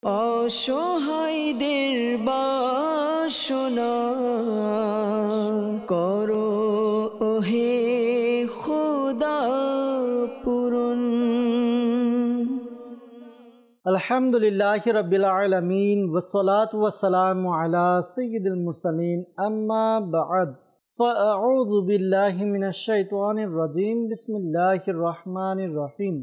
شراش کرو الحمد اللہ رب العالمین والصلاة والسلام وسلام سید سعید اما بعد فعد بلّہ من شیطوان الرضیم بسم اللہ الرحمن الرحیم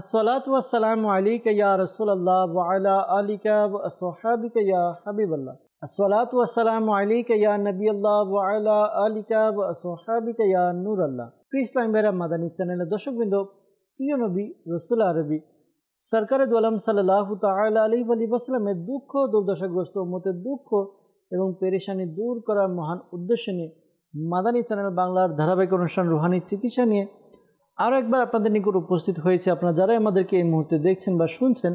الصلاة والسلام عليك يا رسول الله وعلى آلك وأصحابك يا حبيب الله الصلاة والسلام عليك يا نبي الله وعلى آلك وأصحابك يا نور الله piece লাইমেরা Madani চ্যানেলের দর্শকবৃন্দ প্রিয় নবী রসুল আরবি সরকারে দোলাম সাল্লাহ তালা আলী আলী বাসলামের দুঃখ দুর্দশাগ্রস্ত মতের দুঃখ এবং পেরেশানি দূর করার মহান উদ্দেশ্য নিয়ে মাদানী চ্যানেল বাংলার ধারাবাহিক অনুষ্ঠান রুহানির চিকিৎসা নিয়ে আরও একবার আপনাদের নিকট উপস্থিত হয়েছে আপনারা যারাই আমাদেরকে এই মুহূর্তে দেখছেন বা শুনছেন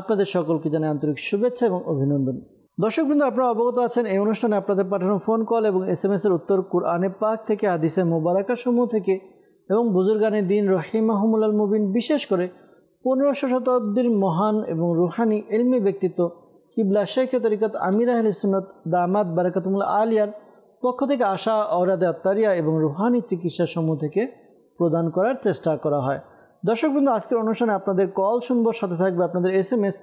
আপনাদের সকলকে জানাই আন্তরিক শুভেচ্ছা এবং অভিনন্দন দর্শকবৃন্দ আপনারা অবগত আছেন এই অনুষ্ঠানে আপনাদের পাঠানো ফোন কল এবং এস এম এসের উত্তর কুরআনে পাক থেকে আদিসে মোবারকাসমূহ সমূহ থেকে এবং বুজুর্গানে দিন রহিমাহমুল মুবিন বিশেষ করে পনেরোশো শতাব্দীর মহান এবং রুহানি এলমি ব্যক্তিত্ব কিবলা শেখ তরিকাত আমির আহল সুনত দামাদ বারাকাতমুল আলিয়ার পক্ষ থেকে আশা অরাদে আত্তারিয়া এবং রুহানি চিকিৎসা সমূহ থেকে প্রদান করার চেষ্টা করা হয় দর্শকবৃন্দ আজকের অনুষ্ঠানে আপনাদের কল শুনবো সাথে থাকবে আপনাদের এস এম এস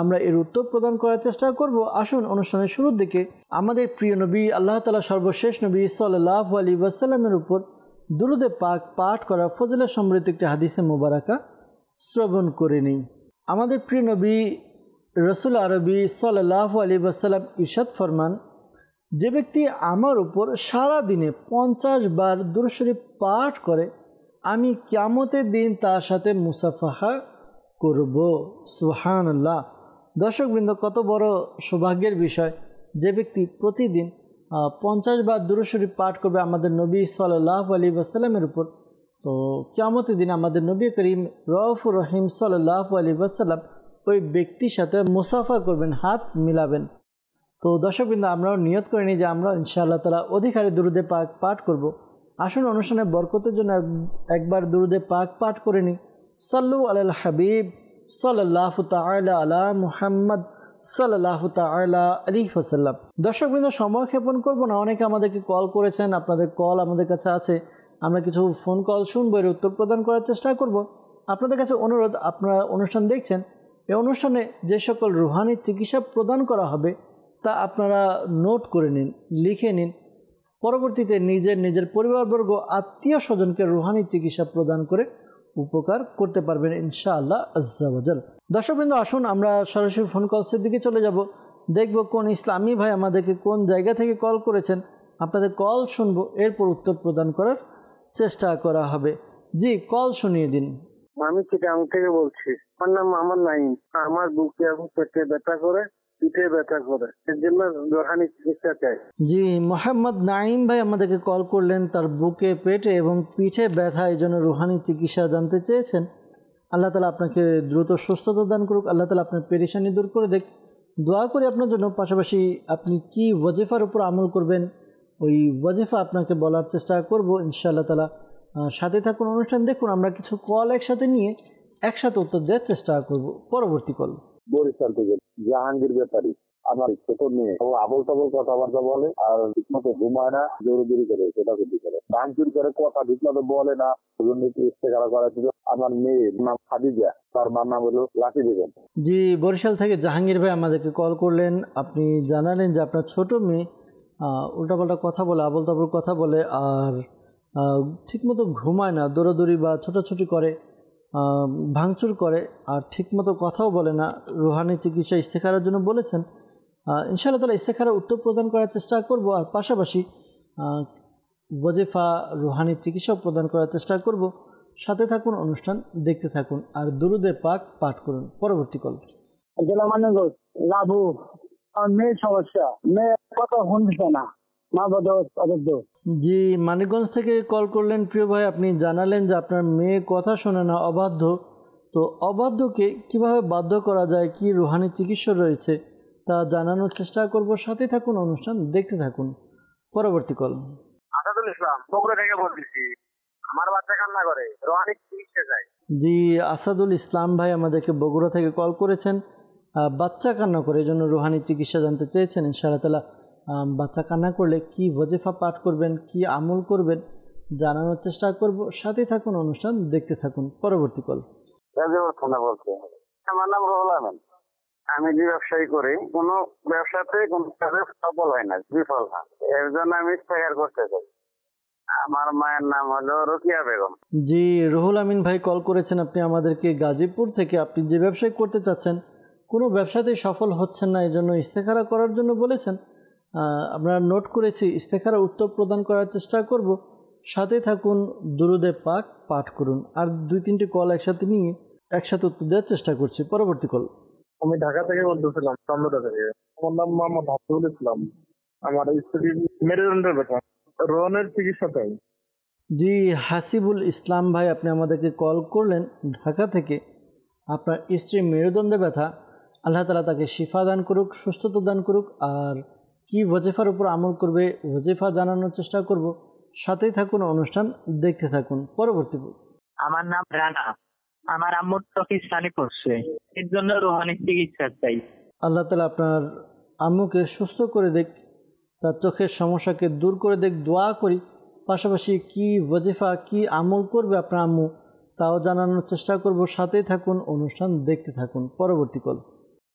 আমরা এর উত্তর প্রদান করার চেষ্টা করব আসুন অনুষ্ঠানের শুরুর দিকে আমাদের প্রিয় নবী আল্লাহ তালা সর্বশেষ নবী সাল্লাহ আলী ওয়াসাল্লামের উপর দুরুদে পাক পাঠ করা ফজলে সমৃদ্ধ একটি হাদিসে মোবারকা শ্রবণ করে নিই আমাদের প্রিয় নবী রসুল আরবি সাল্লাহ আলী ওয়াসাল্লাম ইরশাদ ফরমান যে ব্যক্তি আমার উপর সারা দিনে পঞ্চাশ বার দুরশরীফ পাঠ করে আমি ক্যামতের দিন তার সাথে মুসাফাহা করব সুহান আল্লাহ দর্শকবৃন্দ কত বড় সৌভাগ্যের বিষয় যে ব্যক্তি প্রতিদিন পঞ্চাশ বার দুরশরীফ পাঠ করবে আমাদের নবী সাল্লাহ আলী ওয়াসাল্লামের উপর তো কেমতের দিন আমাদের নবী করিম রফ রহিম সাল্লাহ আলী ওয়াসাল্লাম ওই ব্যক্তির সাথে মুসাফা করবেন হাত মিলাবেন তো দর্শকবৃন্দ আমরাও নিয়ত করিনি যে আমরা ইনশাআল্লাহ তালা অধিকারী দুরুদে পাক পাঠ করব আসুন অনুষ্ঠানে বরকতের জন্য একবার দুরুদে পাক পাঠ করে নিই সাল্লু আল হাবিব সাল্লাহ তালা আলা মুহাম্মদ সাল্লাহ তালা আলী দর্শক বিন্দু সময় ক্ষেপণ করবো না অনেকে আমাদেরকে কল করেছেন আপনাদের কল আমাদের কাছে আছে আমরা কিছু ফোন কল শুনবো এর উত্তর প্রদান করার চেষ্টা করব। আপনাদের কাছে অনুরোধ আপনারা অনুষ্ঠান দেখছেন এই অনুষ্ঠানে যে সকল রুহানি চিকিৎসা প্রদান করা হবে তা আপনারা নোট করে নিন লিখে নিন পরবর্তীতে নিজের নিজের পরিবারবর্গ আত্মীয় স্বজনকে রুহানি চিকিৎসা প্রদান করে উপকার করতে পারবেন ইনশাআল্লাহ আজাল দর্শকবৃন্দ আসুন আমরা সরাসরি ফোন কলসের দিকে চলে যাব দেখব কোন ইসলামী ভাই আমাদেরকে কোন জায়গা থেকে কল করেছেন আপনাদের কল শুনবো এরপর উত্তর প্রদান করার চেষ্টা করা হবে জি কল শুনিয়ে দিন আমি থেকে বলছি আমার নাম আমার নাইম আমার বুকে এবং পেটে ব্যথা করে পিঠে ব্যথা রোহানি চিকিৎসা চাই জি মোহাম্মদ নাইম ভাই আমাদেরকে কল করলেন তার বুকে পেটে এবং পিঠে ব্যথা এই জন্য রুহানি চিকিৎসা জানতে চেয়েছেন আল্লাহ তালা আপনাকে দ্রুত সুস্থতা দান করুক আল্লাহ তালা আপনার পেরেশানি দূর করে দেখ দোয়া করে আপনার জন্য পাশাপাশি আপনি কি ওয়াজিফার উপর আমল করবেন ওই ওয়াজিফা আপনাকে বলার চেষ্টা করব ইনশাআল্লাহ তালা সাথে থাকুন অনুষ্ঠান দেখুন আমরা কিছু কল একসাথে নিয়ে একসাথে উত্তর দেওয়ার চেষ্টা করব পরবর্তী কল বরিশাল থেকে জাহাঙ্গীর ব্যাপারী আমার ছোট মেয়ে ও আবল তাবল কথাবার্তা বলে আর ঠিক মতো ঘুমায় না জোরদুরি করে সেটা করতে করে ভাঙচুর করে কথা ঠিক মতো বলে না আমার মেয়ে নাম খাদিজা তার মার নাম হলো লাকি বেগম জি বরিশাল থেকে জাহাঙ্গীর ভাই আমাদেরকে কল করলেন আপনি জানালেন যে আপনার ছোট মেয়ে উল্টাপাল্টা কথা বলে আবল তাবল কথা বলে আর ঠিকমতো ঘুমায় না দৌড়াদৌড়ি বা ছোটাছুটি করে ভাঙচুর করে আর ঠিকমতো কথাও বলে না রুহানি চিকিৎসা ইস্তেখারের জন্য বলেছেন ইনশাআল্লাহ তালা ইস্তেখারের উত্তর প্রদান করার চেষ্টা করব আর পাশাপাশি ওয়াজেফা রুহানি চিকিৎসাও প্রদান করার চেষ্টা করব সাথে থাকুন অনুষ্ঠান দেখতে থাকুন আর দুরুদে পাক পাঠ করুন পরবর্তী কল মেয়ের সমস্যা মেয়ে কথা শুনছে না মা বদ অবদ্ধ জি মানিকগঞ্জ থেকে কল করলেন প্রিয় ভাই আপনি জানালেন যে আপনার মেয়ে কথা শোনে না অবাধ্য তো অবাধ্যকে কিভাবে বাধ্য করা যায় কি রুহানি চিকিৎসা রয়েছে তা জানানোর চেষ্টা করব সাথে থাকুন অনুষ্ঠান দেখতে থাকুন পরবর্তী কল আসাদুল ইসলাম বগুড়া থেকে বলতেছি আমার বাচ্চা কান্না করে রোহানি চিকিৎসা চাই জি আসাদুল ইসলাম ভাই আমাদেরকে বগুড়া থেকে কল করেছেন বাচ্চা কান্না করে এই জন্য রুহানি চিকিৎসা জানতে চেয়েছেন ইনশাআল্লাহ তালা বাচ্চা কান্না করলে কি ওজেফা পাঠ করবেন কি আমল করবেন জানানোর চেষ্টা করব সাথে থাকুন অনুষ্ঠান দেখতে থাকুন পরবর্তী কল বলতে আমার নাম রহল আহমেদ আমি যে ব্যবসায়ী করি কোনো ব্যবসাতে কোনো কাজে সফল হয় না বিফল হয় এর জন্য আমি ইস্তেকার করতে চাই আমার মায়ের নাম হলো রুকিয়া বেগম জি রুহুল আমিন ভাই কল করেছেন আপনি আমাদেরকে গাজীপুর থেকে আপনি যে ব্যবসায় করতে চাচ্ছেন কোনো ব্যবসাতেই সফল হচ্ছেন না এই জন্য ইস্তেখারা করার জন্য বলেছেন আমরা নোট করেছি ইস্তেখার উত্তর প্রদান করার চেষ্টা করব সাথে থাকুন দুরুদে পাক পাঠ করুন আর দুই তিনটি কল একসাথে নিয়ে একসাথে উত্তর দেওয়ার চেষ্টা করছি পরবর্তী কল আমি ঢাকা থেকে বলতেছিলাম চন্দ্রটা থেকে আমার নাম মোহাম্মদ হাফিজুল ইসলাম আমার স্ত্রী মেরুদণ্ডের ব্যথা রনের চিকিৎসা চাই জি হাসিবুল ইসলাম ভাই আপনি আমাদেরকে কল করলেন ঢাকা থেকে আপনার স্ত্রী মেরুদণ্ডে ব্যথা আল্লাহ তালা তাকে শিফা দান করুক সুস্থতা দান করুক আর কি ওজেফার উপর আমল করবে ওজেফা জানানোর চেষ্টা করব সাথেই থাকুন অনুষ্ঠান দেখতে থাকুন পরবর্তী আমার নাম রানা আমার আম্মুর ত্বক স্থানে পড়ছে এর জন্য রোহানি চিকিৎসা চাই আল্লাহ তালা আপনার আম্মুকে সুস্থ করে দেখ তার চোখের সমস্যাকে দূর করে দেখ দোয়া করি পাশাপাশি কি ওজেফা কি আমল করবে আপনার আম্মু তাও জানানোর চেষ্টা করব সাথেই থাকুন অনুষ্ঠান দেখতে থাকুন পরবর্তী কল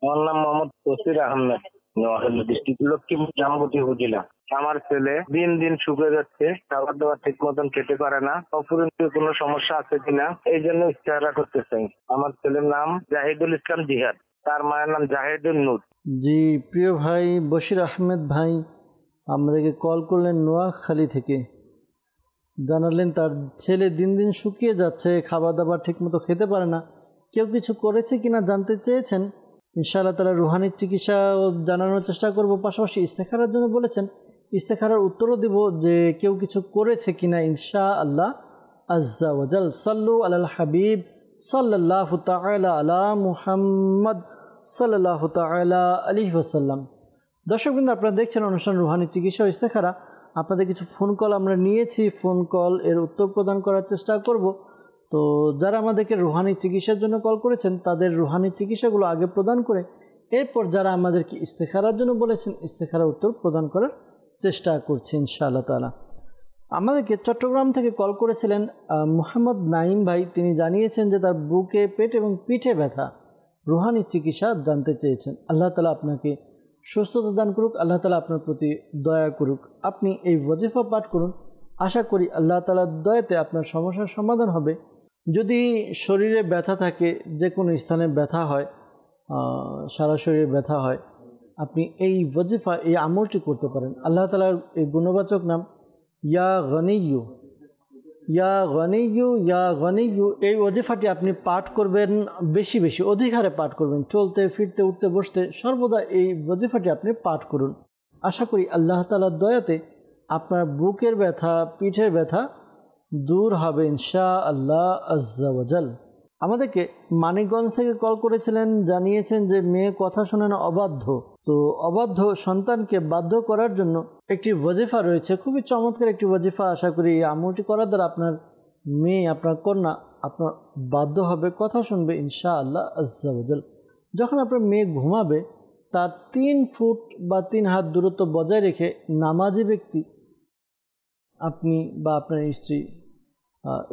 আমার নাম মোহাম্মদ তসির আহমেদ লক্ষ্মী জামাবতী উপজেলা আমার ছেলে দিন দিন শুকিয়ে যাচ্ছে খাবার দাবার ঠিক মতন খেতে পারে না অপূরণীয় কোনো সমস্যা আছে কিনা এই জন্য ইস্তাহারা করতে চাই আমার ছেলের নাম জাহিদুল ইসলাম জিহাদ তার মায়ের নাম জাহিদুল নূর জি প্রিয় ভাই বশির আহমেদ ভাই আমাদেরকে কল করলেন নোয়াখালী থেকে জানালেন তার ছেলে দিন দিন শুকিয়ে যাচ্ছে খাবার দাবার ঠিক মতো খেতে পারে না কেউ কিছু করেছে কিনা জানতে চেয়েছেন ইনশাআল্লাহ তালা রুহানির চিকিৎসা জানানোর চেষ্টা করব পাশাপাশি ইস্তেখারার জন্য বলেছেন ইস্তেখারার উত্তরও দেব যে কেউ কিছু করেছে কিনা ইনশা আল্লাহ আজ্জাওয়াজাল সাল্লু আল হাবিব সাল্লাহ তালা আলা মুহাম্মদ সাল্লাহ তালা আলী ওসাল্লাম দর্শক কিন্তু আপনারা দেখছেন অনুষ্ঠান রুহানি চিকিৎসা ইস্তেখারা আপনাদের কিছু ফোন কল আমরা নিয়েছি ফোন কল এর উত্তর প্রদান করার চেষ্টা করব তো যারা আমাদেরকে রুহানি চিকিৎসার জন্য কল করেছেন তাদের রুহানি চিকিৎসাগুলো আগে প্রদান করে এরপর যারা আমাদেরকে ইস্তেখারার জন্য বলেছেন ইস্তেখারা উত্তর প্রদান করার চেষ্টা করছি ইনশাআল্লাহ তালা আমাদেরকে চট্টগ্রাম থেকে কল করেছিলেন মোহাম্মদ নাইম ভাই তিনি জানিয়েছেন যে তার বুকে পেট এবং পিঠে ব্যথা রুহানি চিকিৎসা জানতে চেয়েছেন আল্লাহ তালা আপনাকে সুস্থতা দান করুক আল্লাহ তালা আপনার প্রতি দয়া করুক আপনি এই ওজিফা পাঠ করুন আশা করি আল্লাহ তালার দয়াতে আপনার সমস্যার সমাধান হবে যদি শরীরে ব্যথা থাকে যে কোনো স্থানে ব্যথা হয় সারা শরীরে ব্যথা হয় আপনি এই ওয়াজিফা এই আমলটি করতে পারেন আল্লাহ তালার এই গুণবাচক নাম ইয়া গনিউ ইয়া গনিউ ইয়া ইউ এই ওজিফাটি আপনি পাঠ করবেন বেশি বেশি অধিকারে পাঠ করবেন চলতে ফিরতে উঠতে বসতে সর্বদা এই ওজিফাটি আপনি পাঠ করুন আশা করি আল্লাহ তালার দয়াতে আপনার বুকের ব্যথা পিঠের ব্যথা দূর হবে ইনশা আল্লাহ আজ্জাওয়াজাল আমাদেরকে মানিকগঞ্জ থেকে কল করেছিলেন জানিয়েছেন যে মেয়ে কথা শোনেন অবাধ্য তো অবাধ্য সন্তানকে বাধ্য করার জন্য একটি ওজিফা রয়েছে খুবই চমৎকার একটি ওজিফা আশা করি এই আমলটি করার দ্বারা আপনার মেয়ে আপনার কন্যা আপনার বাধ্য হবে কথা শুনবে ইনশা আল্লাহ আজ্জাওয়াজাল যখন আপনার মেয়ে ঘুমাবে তার তিন ফুট বা তিন হাত দূরত্ব বজায় রেখে নামাজি ব্যক্তি আপনি বা আপনার স্ত্রী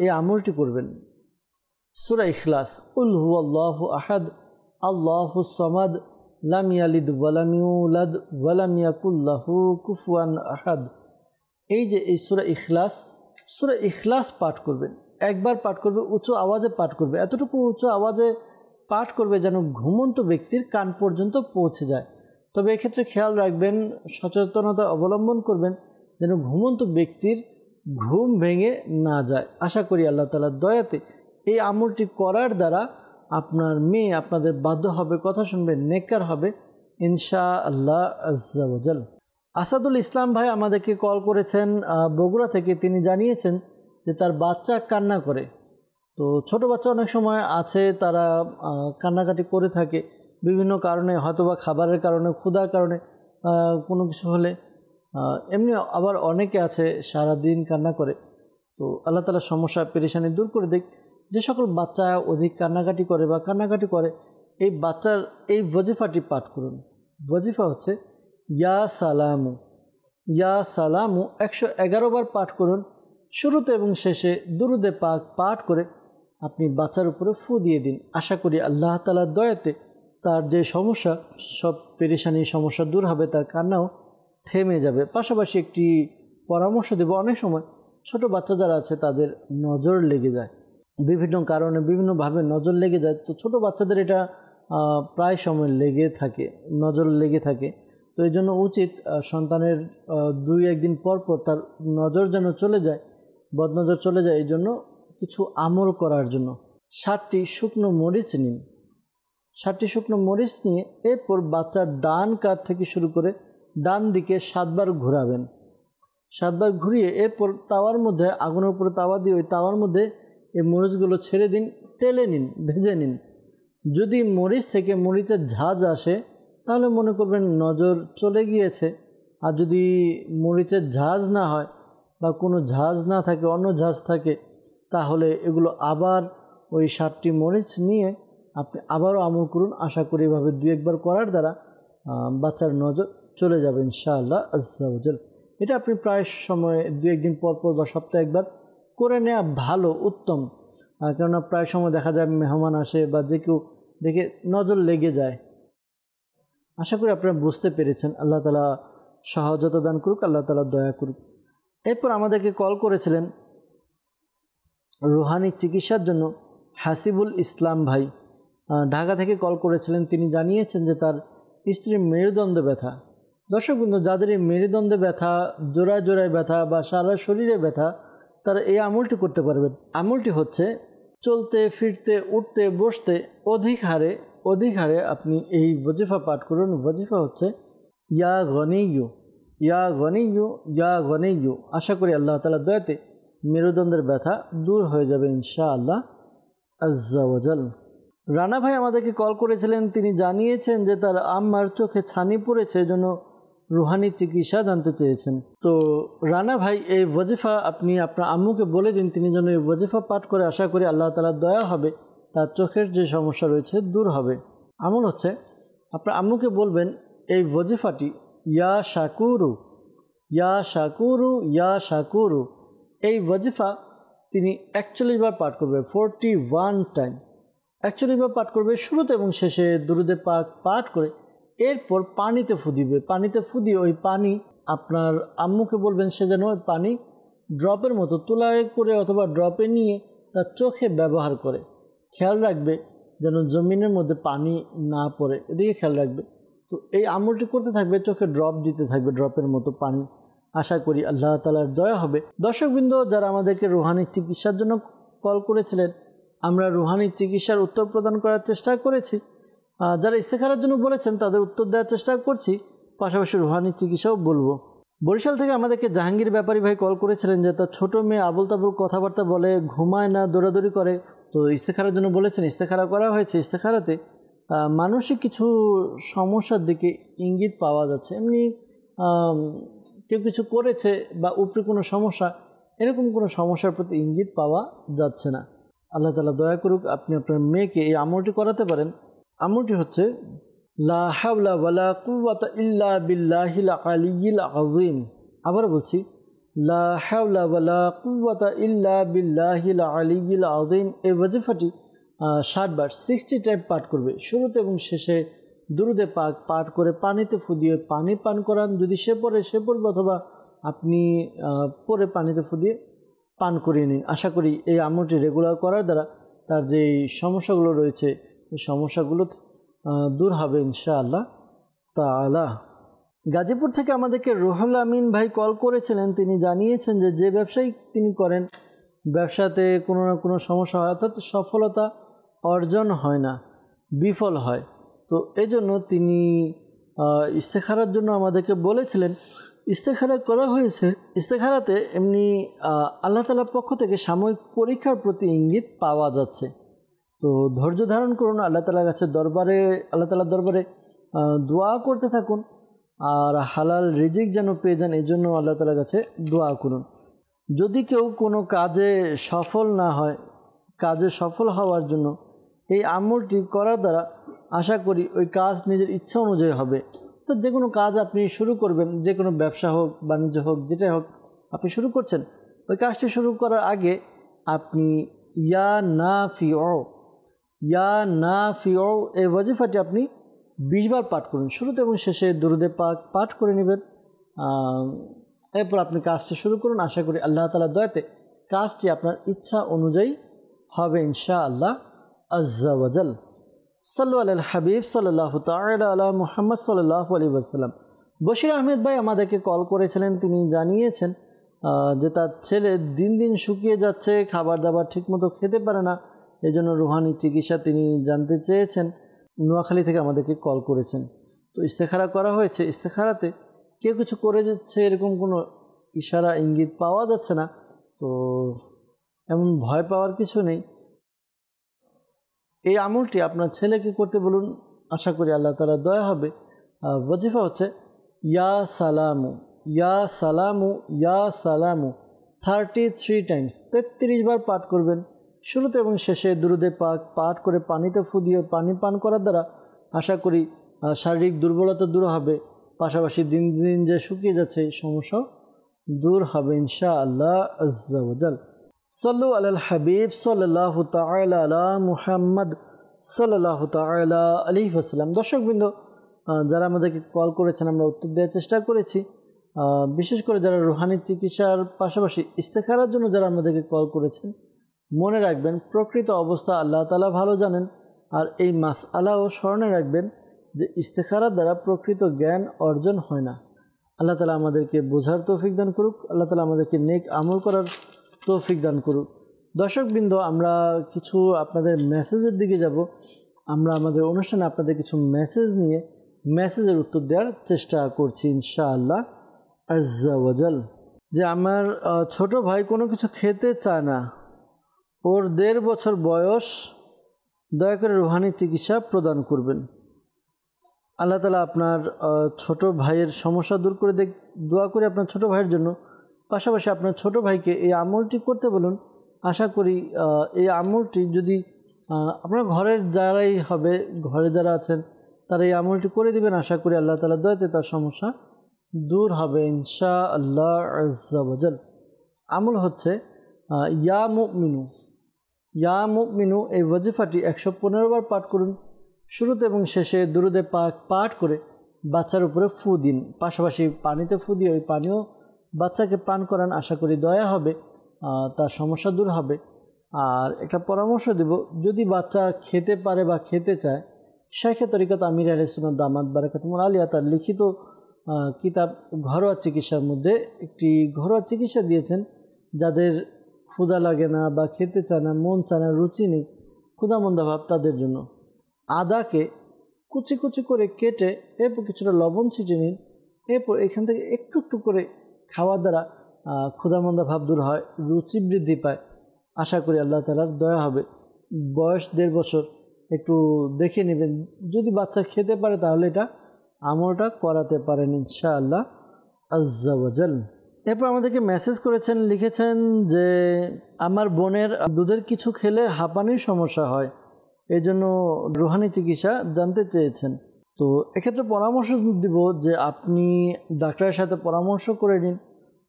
এই আমলটি করবেন সুরা ইখলাস উল হু আল্লাহ আহাদ আল্লাহ সমাদ লামিয়ালিদ ওয়ালামিউলাদ ওয়ালাম ইয়াকুল্লাহু কুফুয়ান আহাদ এই যে এই সুরা ইখলাস সুরা ইখলাস পাঠ করবেন একবার পাঠ করবে উঁচু আওয়াজে পাঠ করবে এতটুকু উঁচু আওয়াজে পাঠ করবে যেন ঘুমন্ত ব্যক্তির কান পর্যন্ত পৌঁছে যায় তবে এক্ষেত্রে খেয়াল রাখবেন সচেতনতা অবলম্বন করবেন যেন ঘুমন্ত ব্যক্তির ঘুম ভেঙে না যায় আশা করি আল্লাহ তালার দয়াতে এই আমলটি করার দ্বারা আপনার মেয়ে আপনাদের বাধ্য হবে কথা শুনবে নেককার হবে ইনশা আল্লাহ আজাল আসাদুল ইসলাম ভাই আমাদেরকে কল করেছেন বগুড়া থেকে তিনি জানিয়েছেন যে তার বাচ্চা কান্না করে তো ছোট বাচ্চা অনেক সময় আছে তারা কান্নাকাটি করে থাকে বিভিন্ন কারণে হয়তোবা খাবারের কারণে ক্ষুধার কারণে কোনো কিছু হলে এমনি আবার অনেকে আছে সারা দিন কান্না করে তো আল্লাহ তালা সমস্যা পেরেশানি দূর করে দিক যে সকল বাচ্চা অধিক কান্নাকাটি করে বা কান্নাকাটি করে এই বাচ্চার এই ওজিফাটি পাঠ করুন ওজিফা হচ্ছে ইয়া সালামু ইয়া সালামু একশো বার পাঠ করুন শুরুতে এবং শেষে দুরুদে পাক পাঠ করে আপনি বাচ্চার উপরে ফু দিয়ে দিন আশা করি আল্লাহ তালার দয়াতে তার যে সমস্যা সব পেরেশানি সমস্যা দূর হবে তার কান্নাও থেমে যাবে পাশাপাশি একটি পরামর্শ দেব অনেক সময় ছোট বাচ্চা যারা আছে তাদের নজর লেগে যায় বিভিন্ন কারণে বিভিন্নভাবে নজর লেগে যায় তো ছোট বাচ্চাদের এটা প্রায় সময় লেগে থাকে নজর লেগে থাকে তো এই জন্য উচিত সন্তানের দুই একদিন পর পর তার নজর যেন চলে যায় বদনজর চলে যায় এই জন্য কিছু আমল করার জন্য ষাটটি শুকনো মরিচ নিন ষাটটি শুকনো মরিচ নিয়ে এরপর বাচ্চার ডান কাত থেকে শুরু করে ডান দিকে সাতবার ঘোরাবেন সাতবার ঘুরিয়ে এরপর তাওয়ার মধ্যে আগুনের উপরে তাওয়া দিয়ে ওই তাওয়ার মধ্যে এই মরিচগুলো ছেড়ে দিন টেলে নিন ভেজে নিন যদি মরিচ থেকে মরিচের ঝাঁজ আসে তাহলে মনে করবেন নজর চলে গিয়েছে আর যদি মরিচের ঝাঁজ না হয় বা কোনো ঝাঁজ না থাকে অন্য ঝাঁজ থাকে তাহলে এগুলো আবার ওই সাতটি মরিচ নিয়ে আপনি আবারও আমল করুন আশা করি এভাবে দু একবার করার দ্বারা বাচ্চার নজর চলে যাবে ইনশাআল্লাহ আজ্জাউজল এটা আপনি প্রায় সময় দু একদিন পর পর বা সপ্তাহে একবার করে নেওয়া ভালো উত্তম কেননা প্রায় সময় দেখা যায় মেহমান আসে বা যে কেউ দেখে নজর লেগে যায় আশা করি আপনারা বুঝতে পেরেছেন আল্লাহ তালা সহজতা দান করুক আল্লাহ তালা দয়া করুক এরপর আমাদেরকে কল করেছিলেন রুহানি চিকিৎসার জন্য হাসিবুল ইসলাম ভাই ঢাকা থেকে কল করেছিলেন তিনি জানিয়েছেন যে তার স্ত্রীর মেরুদণ্ড ব্যথা দর্শকবৃন্দ যাদের এই মেরুদণ্ডে ব্যথা জোড়ায় জোড়ায় ব্যথা বা সারা শরীরে ব্যথা তারা এই আমলটি করতে পারবেন আমলটি হচ্ছে চলতে ফিরতে উঠতে বসতে অধিক হারে অধিক হারে আপনি এই বজিফা পাঠ করুন বজিফা হচ্ছে ইয়া গনে ইউ ইয়া গনে ইউ ইয়া গনে ইউ আশা করি আল্লাহ তালা দয়াতে মেরুদণ্ডের ব্যথা দূর হয়ে যাবে ইনশা আল্লাহ আজ্জাওয়াজাল রানা ভাই আমাদেরকে কল করেছিলেন তিনি জানিয়েছেন যে তার আম্মার চোখে ছানি পড়েছে জন্য রুহানি চিকিৎসা জানতে চেয়েছেন তো রানা ভাই এই ওজিফা আপনি আপনার আম্মুকে বলে দিন তিনি যেন এই ওজিফা পাঠ করে আশা করি আল্লাহ তালার দয়া হবে তার চোখের যে সমস্যা রয়েছে দূর হবে আমল হচ্ছে আপনার আম্মুকে বলবেন এই ওজিফাটি ইয়া শাকুরু ইয়া শাকুরু ইয়া শাকুরু এই ওয়াজিফা তিনি একচল্লিশ বার পাঠ করবে ফোরটি ওয়ান টাইম একচল্লিশ বার পাঠ করবে শুরুতে এবং শেষে দুরুদে পাক পাঠ করে এরপর পানিতে ফুদিবে পানিতে ফুদি ওই পানি আপনার আম্মুকে বলবেন সে যেন ওই পানি ড্রপের মতো তুলায় করে অথবা ড্রপে নিয়ে তার চোখে ব্যবহার করে খেয়াল রাখবে যেন জমিনের মধ্যে পানি না পড়ে এদিকে খেয়াল রাখবে তো এই আমলটি করতে থাকবে চোখে ড্রপ দিতে থাকবে ড্রপের মতো পানি আশা করি আল্লাহ তালার দয়া হবে দর্শকবৃন্দ যারা আমাদেরকে রুহানি চিকিৎসার জন্য কল করেছিলেন আমরা রুহানি চিকিৎসার উত্তর প্রদান করার চেষ্টা করেছি যারা ইস্তেখারার জন্য বলেছেন তাদের উত্তর দেওয়ার চেষ্টা করছি পাশাপাশি রুহানি চিকিৎসাও বলবো বরিশাল থেকে আমাদেরকে জাহাঙ্গীর ব্যাপারী ভাই কল করেছিলেন যে তার ছোটো মেয়ে আবুল তাবুল কথাবার্তা বলে ঘুমায় না দৌড়াদৌড়ি করে তো ইস্তেখারার জন্য বলেছেন ইস্তেখারা করা হয়েছে ইস্তেখারাতে মানসিক কিছু সমস্যার দিকে ইঙ্গিত পাওয়া যাচ্ছে এমনি কেউ কিছু করেছে বা উপরে কোনো সমস্যা এরকম কোনো সমস্যার প্রতি ইঙ্গিত পাওয়া যাচ্ছে না আল্লাহ তালা দয়া করুক আপনি আপনার মেয়েকে এই আমলটি করাতে পারেন আমরটি হচ্ছে লা আজিম আবার বলছি লা হাবলা আজিম এই ওয়াজিফাটি ষাটবার সিক্সটি টাইপ পাঠ করবে শুরুতে এবং শেষে দুরুদে পাক পাঠ করে পানিতে ফুদিয়ে পানি পান করান যদি সে পরে সে পড়বে অথবা আপনি পরে পানিতে ফুদিয়ে পান করিয়ে নিন আশা করি এই আমলটি রেগুলার করার দ্বারা তার যে সমস্যাগুলো রয়েছে এই সমস্যাগুলো দূর হবে ইনশাআল্লাহ তালা গাজীপুর থেকে আমাদেরকে রুহুল আমিন ভাই কল করেছিলেন তিনি জানিয়েছেন যে যে ব্যবসায়ী তিনি করেন ব্যবসাতে কোনো না কোনো সমস্যা হয় অর্থাৎ সফলতা অর্জন হয় না বিফল হয় তো এজন্য তিনি ইস্তেখারার জন্য আমাদেরকে বলেছিলেন ইস্তেখারা করা হয়েছে ইস্তেখারাতে এমনি আল্লাহ তালার পক্ষ থেকে সাময়িক পরীক্ষার প্রতি ইঙ্গিত পাওয়া যাচ্ছে তো ধৈর্য ধারণ করুন আল্লাহ তালার কাছে দরবারে আল্লাহ তালার দরবারে দোয়া করতে থাকুন আর হালাল রিজিক যেন পেয়ে যান এই জন্য আল্লাহ তালার কাছে দোয়া করুন যদি কেউ কোনো কাজে সফল না হয় কাজে সফল হওয়ার জন্য এই আমলটি করার দ্বারা আশা করি ওই কাজ নিজের ইচ্ছা অনুযায়ী হবে তো যে কোনো কাজ আপনি শুরু করবেন যে কোনো ব্যবসা হোক বাণিজ্য হোক যেটাই হোক আপনি শুরু করছেন ওই কাজটি শুরু করার আগে আপনি ইয়া না ফি ইয়া না ফিও এই ওয়াজিফাটি আপনি বিশবার পাঠ করুন শুরুতে এবং শেষে দুরুদে পাক পাঠ করে নেবেন এরপর আপনি কাজটি শুরু করুন আশা করি আল্লাহ তালা দয়াতে কাজটি আপনার ইচ্ছা অনুযায়ী হবে ইনশা আল্লাহ আজ্জাওয়াজাল সাল্লু আল হাবিব সাল্লাহ আল্লাহ মোহাম্মদ সাল্লাহ আলী আসসালাম বশির আহমেদ ভাই আমাদেরকে কল করেছিলেন তিনি জানিয়েছেন যে তার ছেলে দিন দিন শুকিয়ে যাচ্ছে খাবার দাবার ঠিকমতো খেতে পারে না এই জন্য রুহানি চিকিৎসা তিনি জানতে চেয়েছেন নোয়াখালী থেকে আমাদেরকে কল করেছেন তো ইস্তেখারা করা হয়েছে ইস্তেখারাতে কেউ কিছু করে যাচ্ছে এরকম কোনো ইশারা ইঙ্গিত পাওয়া যাচ্ছে না তো এমন ভয় পাওয়ার কিছু নেই এই আমলটি আপনার ছেলেকে করতে বলুন আশা করি আল্লাহ তালা দয়া হবে ওয়াজিফা হচ্ছে ইয়া সালামু ইয়া সালামু ইয়া সালামু থার্টি থ্রি টাইমস তেত্রিশ বার পাঠ করবেন শুরুতে এবং শেষে দুরুদে পাক পাঠ করে পানিতে ফুদিয়ে পানি পান করার দ্বারা আশা করি শারীরিক দুর্বলতা দূর হবে পাশাপাশি দিন দিন যে শুকিয়ে যাচ্ছে এই সমস্যা দূর হবে ইনশা আল্লাহ আজাল সাল্লু আল হাবিব সাল্লাহ তালা মুহাম্মদ সাল্লাহ তালা আলি আসসালাম দর্শকবৃন্দ যারা আমাদেরকে কল করেছেন আমরা উত্তর দেওয়ার চেষ্টা করেছি বিশেষ করে যারা রুহানি চিকিৎসার পাশাপাশি ইস্তেখারার জন্য যারা আমাদেরকে কল করেছেন মনে রাখবেন প্রকৃত অবস্থা আল্লাহ তালা ভালো জানেন আর এই মাস আলাও স্মরণে রাখবেন যে ইস্তেখারার দ্বারা প্রকৃত জ্ঞান অর্জন হয় না আল্লাহ তালা আমাদেরকে বোঝার তৌফিক দান করুক আল্লাহ তালা আমাদেরকে নেক আমল করার তৌফিক দান করুক দর্শকবৃন্দ আমরা কিছু আপনাদের মেসেজের দিকে যাব আমরা আমাদের অনুষ্ঠানে আপনাদের কিছু মেসেজ নিয়ে মেসেজের উত্তর দেওয়ার চেষ্টা করছি ইনশাআল্লাহ আজ্জাওয়াজাল যে আমার ছোট ভাই কোনো কিছু খেতে চায় না ওর দেড় বছর বয়স দয়া করে রুহানি চিকিৎসা প্রদান করবেন আল্লাহ তালা আপনার ছোট ভাইয়ের সমস্যা দূর করে দেখ দোয়া করে আপনার ছোট ভাইয়ের জন্য পাশাপাশি আপনার ছোট ভাইকে এই আমলটি করতে বলুন আশা করি এই আমলটি যদি আপনার ঘরের যারাই হবে ঘরে যারা আছেন তারা এই আমলটি করে দিবেন আশা করি আল্লাহ তালা দয়াতে তার সমস্যা দূর হবে ইনশা আল্লাহ আমল হচ্ছে ইয়া মুমিনু ইয়া মিনু এই ওয়াজিফাটি একশো বার পাঠ করুন শুরুতে এবং শেষে দুরুদে পাক পাঠ করে বাচ্চার উপরে ফু দিন পাশাপাশি পানিতে ফু দিয়ে ওই পানিও বাচ্চাকে পান করান আশা করি দয়া হবে তার সমস্যা দূর হবে আর একটা পরামর্শ দেব যদি বাচ্চা খেতে পারে বা খেতে চায় শেখে তরিকাত আমির আলিসুন দামাত বারাকাতমুল আলিয়া তার লিখিত কিতাব ঘরোয়া চিকিৎসার মধ্যে একটি ঘরোয়া চিকিৎসা দিয়েছেন যাদের ক্ষুদা লাগে না বা খেতে চায় না মন চায় না রুচি নেই ক্ষুধামন্দা ভাব তাদের জন্য আদাকে কুচি কুচি করে কেটে এরপর কিছুটা লবণ ছিটিয়ে নিন এরপর এখান থেকে একটু একটু করে খাওয়ার দ্বারা ক্ষুধামন্দা ভাব দূর হয় রুচি বৃদ্ধি পায় আশা করি আল্লাহ তালার দয়া হবে বয়স দেড় বছর একটু দেখে নেবেন যদি বাচ্চা খেতে পারে তাহলে এটা আমলটা করাতে পারেন ইনশাআল্লাহ আজ্জাওয়াজাল এরপর আমাদেরকে মেসেজ করেছেন লিখেছেন যে আমার বোনের দুধের কিছু খেলে হাঁপানির সমস্যা হয় এই জন্য রুহানি চিকিৎসা জানতে চেয়েছেন তো এক্ষেত্রে পরামর্শ দিব যে আপনি ডাক্তারের সাথে পরামর্শ করে নিন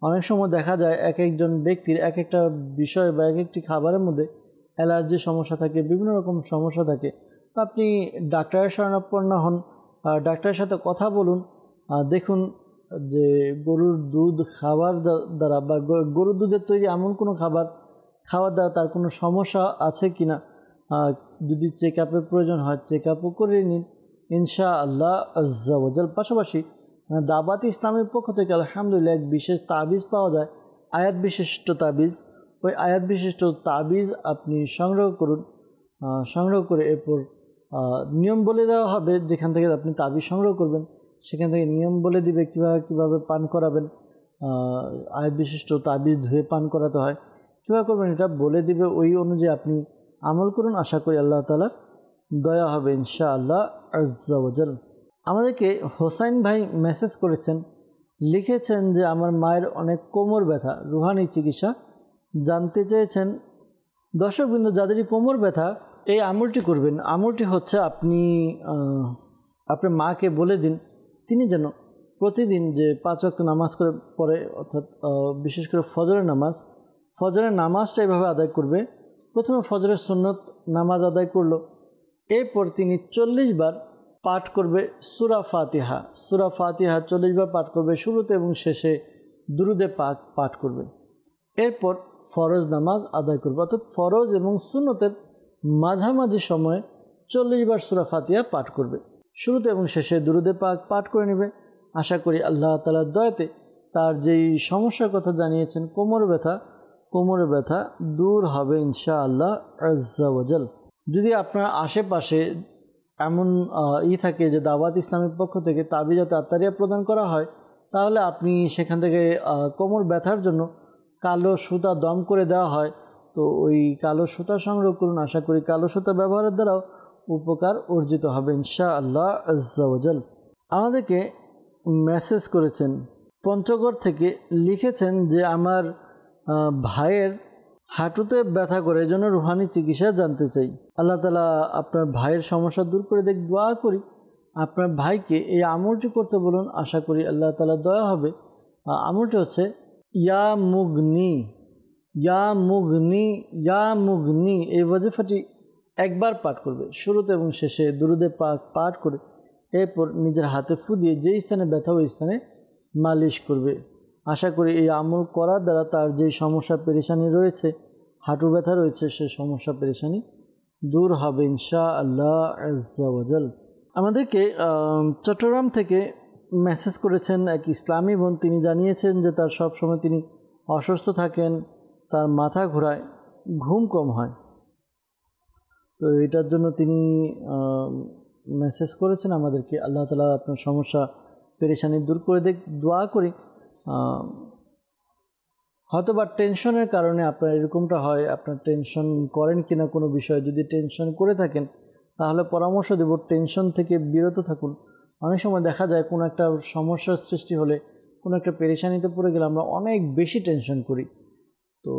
অনেক সময় দেখা যায় এক একজন ব্যক্তির এক একটা বিষয় বা এক একটি খাবারের মধ্যে অ্যালার্জি সমস্যা থাকে বিভিন্ন রকম সমস্যা থাকে তো আপনি ডাক্তারের শরণাপন্ন হন ডাক্তারের সাথে কথা বলুন দেখুন যে গরুর দুধ খাওয়ার দ্বারা বা গরুর দুধের তৈরি এমন কোনো খাবার খাওয়া দ্বারা তার কোনো সমস্যা আছে কি না যদি চেক আপের প্রয়োজন হয় চেক আপও করে নিন ইনশা আল্লাহ আজ্জাওয়াজাল পাশাপাশি দাবাত ইসলামের পক্ষ থেকে আলহামদুলিল্লাহ এক বিশেষ তাবিজ পাওয়া যায় আয়াত বিশিষ্ট তাবিজ ওই আয়াত বিশিষ্ট তাবিজ আপনি সংগ্রহ করুন সংগ্রহ করে এরপর নিয়ম বলে দেওয়া হবে যেখান থেকে আপনি তাবিজ সংগ্রহ করবেন সেখান থেকে নিয়ম বলে দিবে কীভাবে কীভাবে পান করাবেন আয় বিশিষ্ট তাবিজ ধুয়ে পান করাতে হয় কীভাবে করবেন এটা বলে দিবে ওই অনুযায়ী আপনি আমল করুন আশা করি আল্লাহ তালার দয়া হবে ইনশা আল্লাহ আজাল আমাদেরকে হোসাইন ভাই মেসেজ করেছেন লিখেছেন যে আমার মায়ের অনেক কোমর ব্যথা রুহানি চিকিৎসা জানতে চেয়েছেন দর্শকবৃন্দ যাদেরই কোমর ব্যথা এই আমলটি করবেন আমলটি হচ্ছে আপনি আপনার মাকে বলে দিন তিনি যেন প্রতিদিন যে পাঁচ অক্ট নামাজ করে পড়ে অর্থাৎ বিশেষ করে ফজরের নামাজ ফজরের নামাজটা এভাবে আদায় করবে প্রথমে ফজরের সুন্নত নামাজ আদায় করলো এরপর তিনি চল্লিশ বার পাঠ করবে সুরা ফাতিহা সুরা ফাতিহা চল্লিশ বার পাঠ করবে শুরুতে এবং শেষে দুরুদে পাক পাঠ করবে এরপর ফরজ নামাজ আদায় করবে অর্থাৎ ফরজ এবং সুন্নতের মাঝামাঝি সময়ে চল্লিশ বার সুরা ফাতিহা পাঠ করবে শুরুতে এবং শেষে দুরুদে পাক পাঠ করে নেবে আশা করি আল্লাহ তালার দয়াতে তার যেই সমস্যার কথা জানিয়েছেন কোমর ব্যথা কোমর ব্যথা দূর হবে ইনশা আল্লাহ আজাল যদি আপনার আশেপাশে এমন ই থাকে যে দাওয়াত ইসলামের পক্ষ থেকে যাতে আত্মারিয়া প্রদান করা হয় তাহলে আপনি সেখান থেকে কোমর ব্যথার জন্য কালো সুতা দম করে দেওয়া হয় তো ওই কালো সুতা সংগ্রহ করুন আশা করি কালো সুতা ব্যবহারের দ্বারাও উপকার অর্জিত হবে ইনশা আল্লাহ আজ্জাওয়াজাল আমাদেরকে মেসেজ করেছেন পঞ্চগড় থেকে লিখেছেন যে আমার ভাইয়ের হাঁটুতে ব্যথা করে জন্য রুহানি চিকিৎসা জানতে চাই আল্লাহ তালা আপনার ভাইয়ের সমস্যা দূর করে দেখ দোয়া করি আপনার ভাইকে এই আমলটি করতে বলুন আশা করি আল্লাহ তালা দয়া হবে আমলটি হচ্ছে ইয়া মুগনি ইয়া মুগনি ইয়া মুগনি এই ওয়াজিফাটি একবার পাঠ করবে শুরুতে এবং শেষে দুরুদে পাক পাঠ করে এরপর নিজের হাতে ফু দিয়ে যেই স্থানে ব্যথা ওই স্থানে মালিশ করবে আশা করি এই আমল করার দ্বারা তার যে সমস্যা পেরেশানি রয়েছে হাঁটু ব্যথা রয়েছে সে সমস্যা পেরেশানি দূর হবে ইনশা আল্লাহ আজাল আমাদেরকে চট্টগ্রাম থেকে মেসেজ করেছেন এক ইসলামী বোন তিনি জানিয়েছেন যে তার সব সময় তিনি অসুস্থ থাকেন তার মাথা ঘোরায় ঘুম কম হয় তো এটার জন্য তিনি মেসেজ করেছেন আমাদেরকে আল্লাহ তালা আপনার সমস্যা পেরেশানি দূর করে দেখ দোয়া করি হয়তো বা টেনশনের কারণে আপনার এরকমটা হয় আপনার টেনশন করেন কিনা কোনো বিষয়ে যদি টেনশন করে থাকেন তাহলে পরামর্শ দেব টেনশন থেকে বিরত থাকুন অনেক সময় দেখা যায় কোনো একটা সমস্যার সৃষ্টি হলে কোনো একটা পেরেশানিতে পড়ে গেলে আমরা অনেক বেশি টেনশন করি তো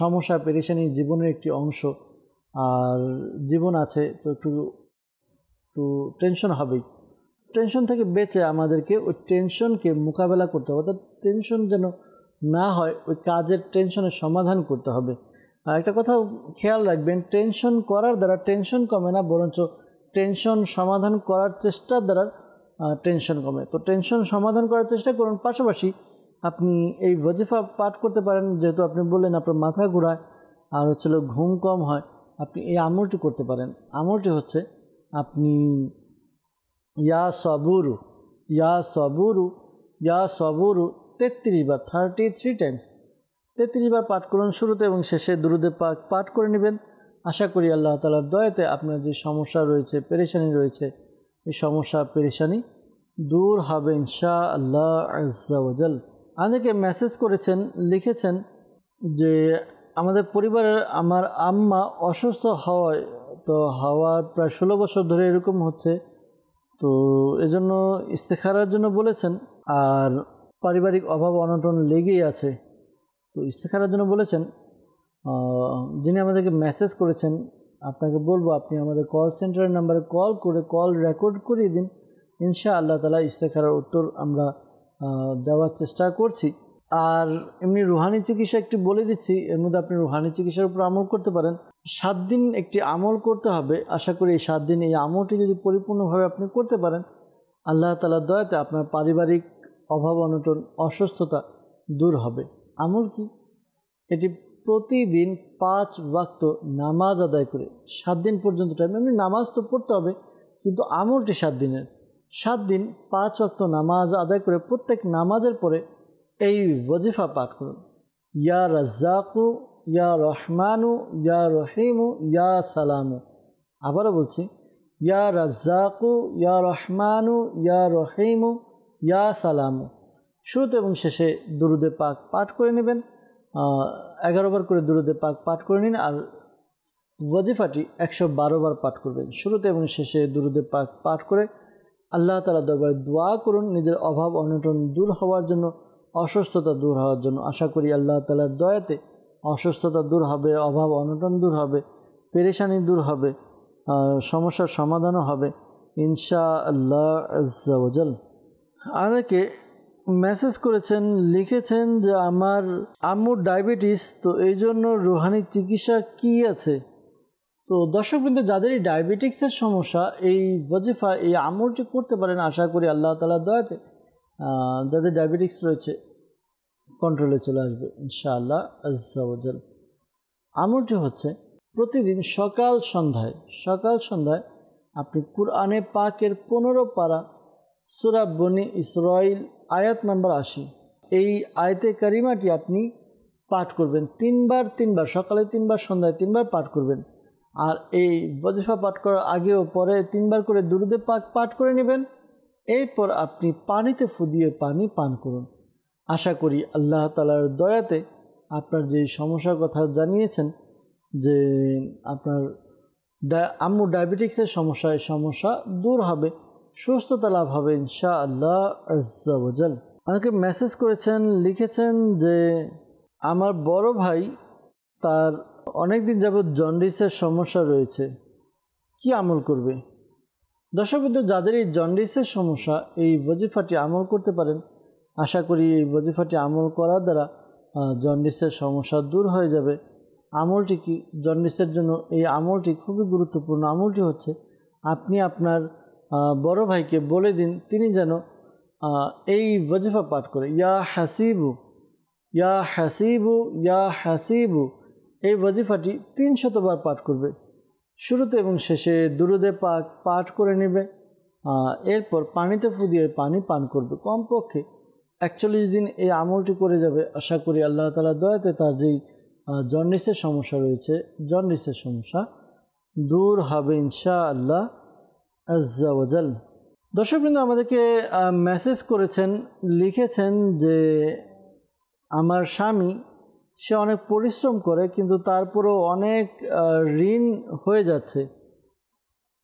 সমস্যা পেরেশানি জীবনের একটি অংশ আর জীবন আছে তো একটু একটু টেনশন হবেই টেনশন থেকে বেঁচে আমাদেরকে ওই টেনশনকে মোকাবেলা করতে হবে অর্থাৎ টেনশন যেন না হয় ওই কাজের টেনশনের সমাধান করতে হবে আর একটা কথা খেয়াল রাখবেন টেনশন করার দ্বারা টেনশন কমে না বরঞ্চ টেনশন সমাধান করার চেষ্টার দ্বারা টেনশন কমে তো টেনশন সমাধান করার চেষ্টা করুন পাশাপাশি আপনি এই ওজিফা পাঠ করতে পারেন যেহেতু আপনি বললেন আপনার মাথা ঘোরায় আর হচ্ছিল ঘুম কম হয় আপনি এই আমলটি করতে পারেন আমলটি হচ্ছে আপনি ইয়া সবুরু ইয়া সবুরু ইয়া সবুরু তেত্রিশ বার থার্টি থ্রি টাইমস তেত্রিশ বার পাঠ করুন শুরুতে এবং শেষে দুরুদে পাক পাঠ করে নেবেন আশা করি আল্লাহ তালার দয়াতে আপনার যে সমস্যা রয়েছে পেরেশানি রয়েছে এই সমস্যা পেরেশানি দূর হবে ইনশা আল্লাহ আজাল অনেকে মেসেজ করেছেন লিখেছেন যে আমাদের পরিবারের আমার আম্মা অসুস্থ হওয়ায় তো হওয়ার প্রায় ষোলো বছর ধরে এরকম হচ্ছে তো এজন্য ইস্তেখারার জন্য বলেছেন আর পারিবারিক অভাব অনটন লেগেই আছে তো ইস্তেখারার জন্য বলেছেন যিনি আমাদেরকে মেসেজ করেছেন আপনাকে বলবো আপনি আমাদের কল সেন্টারের নাম্বারে কল করে কল রেকর্ড করিয়ে দিন ইনশা আল্লাহ তালা ইস্তেখারার উত্তর আমরা দেওয়ার চেষ্টা করছি আর এমনি রুহানি চিকিৎসা একটু বলে দিচ্ছি এর মধ্যে আপনি রুহানি চিকিৎসার উপর আমল করতে পারেন সাত দিন একটি আমল করতে হবে আশা করি এই সাত দিন এই আমলটি যদি পরিপূর্ণভাবে আপনি করতে পারেন আল্লাহ তালার দয়াতে আপনার পারিবারিক অভাব অনটন অসুস্থতা দূর হবে আমল কি এটি প্রতিদিন পাঁচ বাক্য নামাজ আদায় করে সাত দিন পর্যন্ত টাইম এমনি নামাজ তো পড়তে হবে কিন্তু আমলটি সাত দিনের সাত দিন পাঁচ অক্ত নামাজ আদায় করে প্রত্যেক নামাজের পরে এই ওজিফা পাঠ করুন ইয়া রাজ্জাকু ইয়া রহমানু ইয়া রহিমু ইয়া সালামু আবারও বলছি ইয়া রাজ্জাকু ইয়া রহমানু ইয়া রহিমু ইয়া সালামু শুরুতে এবং শেষে দুরুদে পাক পাঠ করে নেবেন এগারো বার করে দুরুদে পাক পাঠ করে নিন আর ওজিফাটি একশো বারো বার পাঠ করবেন শুরুতে এবং শেষে দুরুদে পাক পাঠ করে আল্লাহ তালা দরবারে দোয়া করুন নিজের অভাব অনটন দূর হওয়ার জন্য অসুস্থতা দূর হওয়ার জন্য আশা করি আল্লাহ তালার দয়াতে অসুস্থতা দূর হবে অভাব অনটন দূর হবে পেরেশানি দূর হবে সমস্যার সমাধানও হবে ইনশা আল্লাহল আরেকে মেসেজ করেছেন লিখেছেন যে আমার আম্মুর ডায়াবেটিস তো এই জন্য রুহানি চিকিৎসা কি আছে তো দর্শক বিন্দু যাদেরই ডায়াবেটিক্সের সমস্যা এই বজিফা এই আমলটি করতে পারেন আশা করি আল্লাহ তালা দয়াতে যাদের ডায়াবেটিক্স রয়েছে কন্ট্রোলে চলে আসবে ইনশাআল্লাহ আজাল আমলটি হচ্ছে প্রতিদিন সকাল সন্ধ্যায় সকাল সন্ধ্যায় আপনি কুরআনে পাকের পনেরো পারা সুরা বনি ইসরাইল আয়াত নাম্বার আশি এই আয়তে কারিমাটি আপনি পাঠ করবেন তিনবার তিনবার সকালে তিনবার সন্ধ্যায় তিনবার পাঠ করবেন আর এই বজেফা পাঠ করার আগে ও পরে তিনবার করে দুরুদে পাক পাঠ করে নেবেন এরপর আপনি পানিতে ফুদিয়ে পানি পান করুন আশা করি আল্লাহ তালার দয়াতে আপনার যে সমস্যার কথা জানিয়েছেন যে আপনার আম্মু ডায়াবেটিক্সের সমস্যা এই সমস্যা দূর হবে সুস্থতা লাভ হবে ইনশা আল্লাহ আজাল আমাকে মেসেজ করেছেন লিখেছেন যে আমার বড় ভাই তার অনেক দিন যাবৎ জন্ডিসের সমস্যা রয়েছে কি আমল করবে দর্শকবিন্দু যাদের এই জন্ডিসের সমস্যা এই বজিফাটি আমল করতে পারেন আশা করি এই বজিফাটি আমল করার দ্বারা জন্ডিসের সমস্যা দূর হয়ে যাবে আমলটি কি জন্ডিসের জন্য এই আমলটি খুবই গুরুত্বপূর্ণ আমলটি হচ্ছে আপনি আপনার বড় ভাইকে বলে দিন তিনি যেন এই বজিফা পাঠ করে ইয়া হাসিবু ইয়া হাসিবু ইয়া হাসিবু এই বজিফাটি তিন শতবার পাঠ করবে শুরুতে এবং শেষে দুরুদে পাক পাঠ করে নেবে এরপর পানিতে ফুদিয়ে পানি পান করবে কমপক্ষে একচল্লিশ দিন এই আমলটি করে যাবে আশা করি আল্লাহ তালা দয়াতে তার যেই জন্ডিসের সমস্যা রয়েছে জন্ডিসের সমস্যা দূর হবে ইনশা আল্লাহ আজ্জাওয়াজাল দর্শকবৃন্দ আমাদেরকে মেসেজ করেছেন লিখেছেন যে আমার স্বামী সে অনেক পরিশ্রম করে কিন্তু তারপরেও অনেক ঋণ হয়ে যাচ্ছে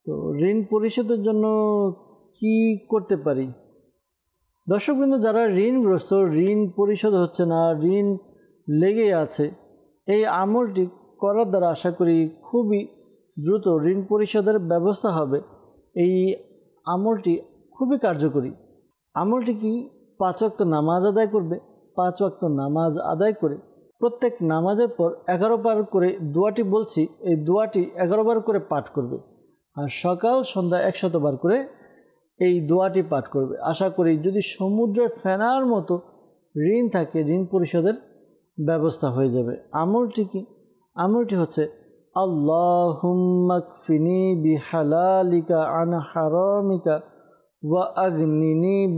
তো ঋণ পরিশোধের জন্য কি করতে পারি দর্শকবৃন্দ যারা ঋণগ্রস্ত ঋণ পরিশোধ হচ্ছে না ঋণ লেগে আছে এই আমলটি করার দ্বারা আশা করি খুবই দ্রুত ঋণ পরিশোধের ব্যবস্থা হবে এই আমলটি খুবই কার্যকরী আমলটি কি পাঁচ ওয়াক্ত নামাজ আদায় করবে পাঁচ ওয়াক্ত নামাজ আদায় করে প্রত্যেক নামাজের পর এগারো বার করে দোয়াটি বলছি এই দোয়াটি এগারো বার করে পাঠ করবে আর সকাল সন্ধ্যা একশত বার করে এই দোয়াটি পাঠ করবে আশা করি যদি সমুদ্রের ফেনার মতো ঋণ থাকে ঋণ পরিশোধের ব্যবস্থা হয়ে যাবে আমলটি কি আমলটি হচ্ছে আল্লাহম্মাকফিনি বিহালালিকা আন হারামিকা ওয়া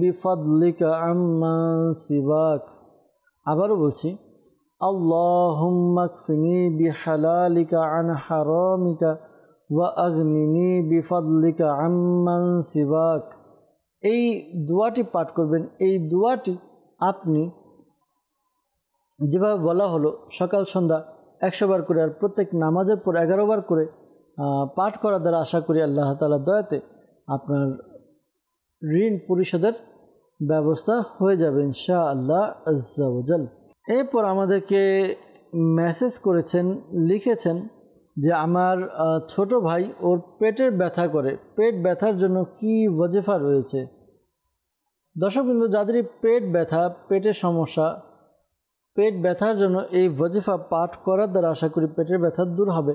বিফাদলিকা আম্মা সিবাক আবারও বলছি اللهم اكفني بحلالك عن حرامك واغنني بفضلك عمن سواك এই দোয়াটি পাঠ করবেন এই দোয়াটি আপনি যেভাবে বলা হলো সকাল সন্ধ্যা একশো বার করে আর প্রত্যেক নামাজের পর এগারো বার করে পাঠ করার দ্বারা আশা করি আল্লাহ তালা দয়াতে আপনার ঋণ পরিশোধের ব্যবস্থা হয়ে যাবেন শাহ আল্লাহ আজ্জাউজাল এরপর আমাদেরকে মেসেজ করেছেন লিখেছেন যে আমার ছোট ভাই ওর পেটের ব্যথা করে পেট ব্যথার জন্য কি ওজেফা রয়েছে দর্শকবৃন্দ যাদেরই পেট ব্যথা পেটের সমস্যা পেট ব্যথার জন্য এই ওজেফা পাঠ করার দ্বারা আশা করি পেটের ব্যথা দূর হবে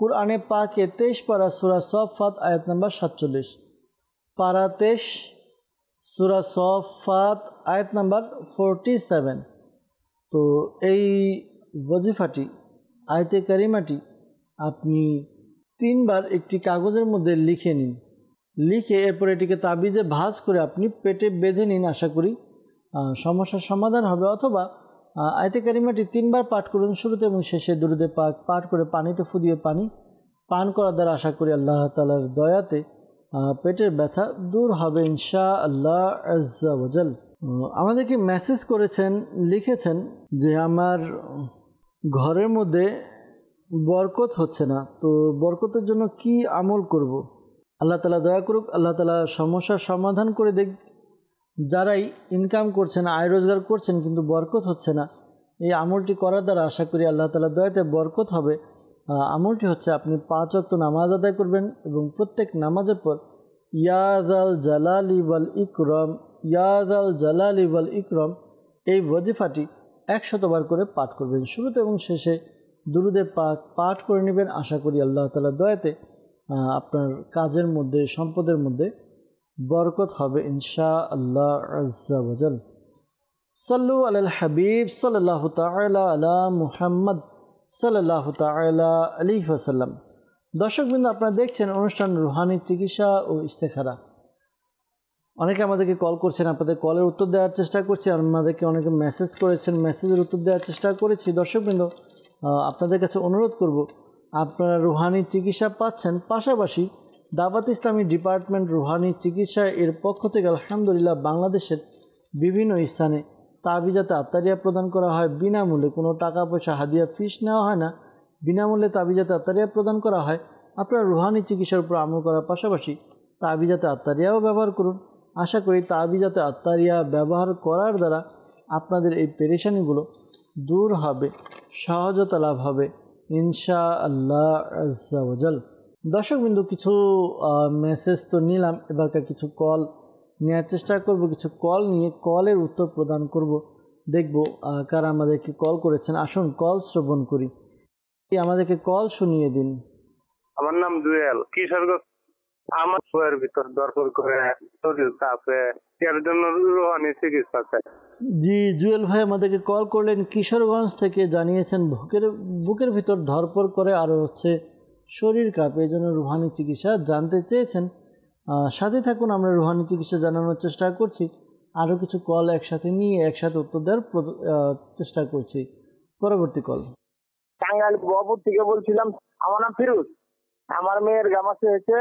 কুরআনে পাকে তেইশ পারা সুরা ফাত আয়াত নাম্বার সাতচল্লিশ পারা তেইশ সুরা সফ ফাত আয়াত নাম্বার ফোরটি সেভেন তো এই ওয়াজিফাটি আয়তে কারিমাটি আপনি তিনবার একটি কাগজের মধ্যে লিখে নিন লিখে এরপর এটিকে তাবিজে ভাজ করে আপনি পেটে বেঁধে নিন আশা করি সমস্যার সমাধান হবে অথবা আয়তে কারিমাটি তিনবার পাঠ করুন শুরুতে এবং শেষে দূরদে পাক পাঠ করে পানিতে ফুদিয়ে পানি পান করার দ্বারা আশা করি আল্লাহ তালার দয়াতে পেটের ব্যথা দূর হবে ইনশা আল্লাহ আজ্জাল আমাদেরকে মেসেজ করেছেন লিখেছেন যে আমার ঘরের মধ্যে বরকত হচ্ছে না তো বরকতের জন্য কি আমল করব। আল্লাহ তালা দয়া করুক আল্লাহ তালা সমস্যার সমাধান করে দেখ যারাই ইনকাম করছেন আয় রোজগার করছেন কিন্তু বরকত হচ্ছে না এই আমলটি করার দ্বারা আশা করি আল্লাহ তালা দয়াতে বরকত হবে আমলটি হচ্ছে আপনি পাঁচ অক্ত নামাজ আদায় করবেন এবং প্রত্যেক নামাজের পর ইয়াদ আল জালালি ইবাল ইকরম ইয়াদ আল জালাল ইবাল ইকরম এই ওয়জিফাটি একশতবার করে পাঠ করবেন শুরুতে এবং শেষে দুরুদে পাক পাঠ করে নেবেন আশা করি আল্লাহ তালা দয়াতে আপনার কাজের মধ্যে সম্পদের মধ্যে বরকত হবে ইনশা আল্লাহ আজাল সাল্লু আল হাবিব সাল্লাহ তালা আলা মুহাম্মদ সাল্লাহ তালা আলী হাসাল্লাম দর্শকবৃন্দ আপনারা দেখছেন অনুষ্ঠান রুহানি চিকিৎসা ও ইস্তেখারা অনেকে আমাদেরকে কল করছেন আপনাদের কলের উত্তর দেওয়ার চেষ্টা করছি আমাদেরকে অনেকে মেসেজ করেছেন মেসেজের উত্তর দেওয়ার চেষ্টা করেছি দর্শকবৃন্দ আপনাদের কাছে অনুরোধ করব আপনারা রুহানি চিকিৎসা পাচ্ছেন পাশাপাশি দাবাত ইসলামী ডিপার্টমেন্ট রুহানি চিকিৎসা এর পক্ষ থেকে আলহামদুলিল্লাহ বাংলাদেশের বিভিন্ন স্থানে তাবিজাতে আত্মারিয়া প্রদান করা হয় বিনামূল্যে কোনো টাকা পয়সা হাদিয়া ফিস নেওয়া হয় না বিনামূল্যে তাবিজাতে আত্মারিয়া প্রদান করা হয় আপনারা রুহানি চিকিৎসার উপর আমল করার পাশাপাশি তাবিজাতে আত্মারিয়াও ব্যবহার করুন আশা করি তাবিজাতে আত্মারিয়া ব্যবহার করার দ্বারা আপনাদের এই পেরেশানিগুলো দূর হবে সহজতা লাভ হবে ইনশা আল্লাহ আজাল দর্শকবিন্দু কিছু মেসেজ তো নিলাম এবারকার কিছু কল নেওয়ার চেষ্টা করব কিছু কল নিয়ে কলের উত্তর প্রদান করব দেখব কারা আমাদেরকে কল করেছেন আসুন কল শ্রবণ করি আমাদেরকে কল শুনিয়ে দিন আমার নাম জুয়েল কিশোরগঞ্জ আমার শোয়ের ভিতর দরপর করে শরীর তাপে এর জন্য রোহানি চিকিৎসা চাই জি জুয়েল ভাই আমাদেরকে কল করলেন কিশোরগঞ্জ থেকে জানিয়েছেন বুকের বুকের ভিতর ধরপর করে আর হচ্ছে শরীর কাঁপে এই জন্য রুহানি চিকিৎসা জানতে চেয়েছেন সাথে থাকুন আমরা রুহানি চিকিৎসা জানানোর চেষ্টা করছি আরও কিছু কল একসাথে নিয়ে একসাথে উত্তর দেওয়ার চেষ্টা করছি পরবর্তী কল টাঙ্গাইল বাবুর থেকে বলছিলাম আমার নাম ফিরুজ আমার মেয়ের গামাসে হয়েছে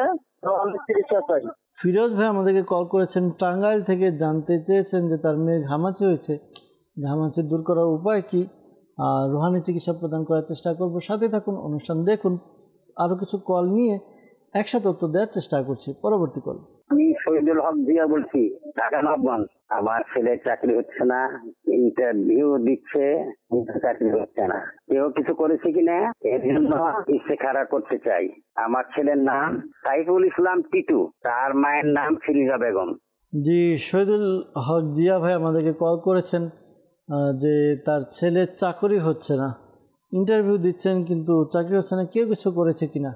ফিরোজ ভাই আমাদেরকে কল করেছেন টাঙ্গাইল থেকে জানতে চেয়েছেন যে তার মেয়ে ঘামাচি হয়েছে ঘামাচি দূর করার উপায় কি আর রুহানি চিকিৎসা প্রদান করার চেষ্টা করব সাথে থাকুন অনুষ্ঠান দেখুন আরও কিছু কল নিয়ে একসাথে উত্তর দেওয়ার চেষ্টা করছি পরবর্তী কল আমি শহীদুল হক জিয়া বলছি ঢাকা নবগঞ্জ আমার ছেলে চাকরি হচ্ছে না ইন্টারভিউ দিচ্ছে চাকরি হচ্ছে না কেউ কিছু করেছে কিনা এর জন্য ইস্তেখারা করতে চাই আমার ছেলের নাম সাইফুল ইসলাম টিটু তার মায়ের নাম ফিরিজা বেগম জি শহীদুল হক জিয়া ভাই আমাদেরকে কল করেছেন যে তার ছেলের চাকরি হচ্ছে না ইন্টারভিউ দিচ্ছেন কিন্তু চাকরি হচ্ছে না কেউ কিছু করেছে কিনা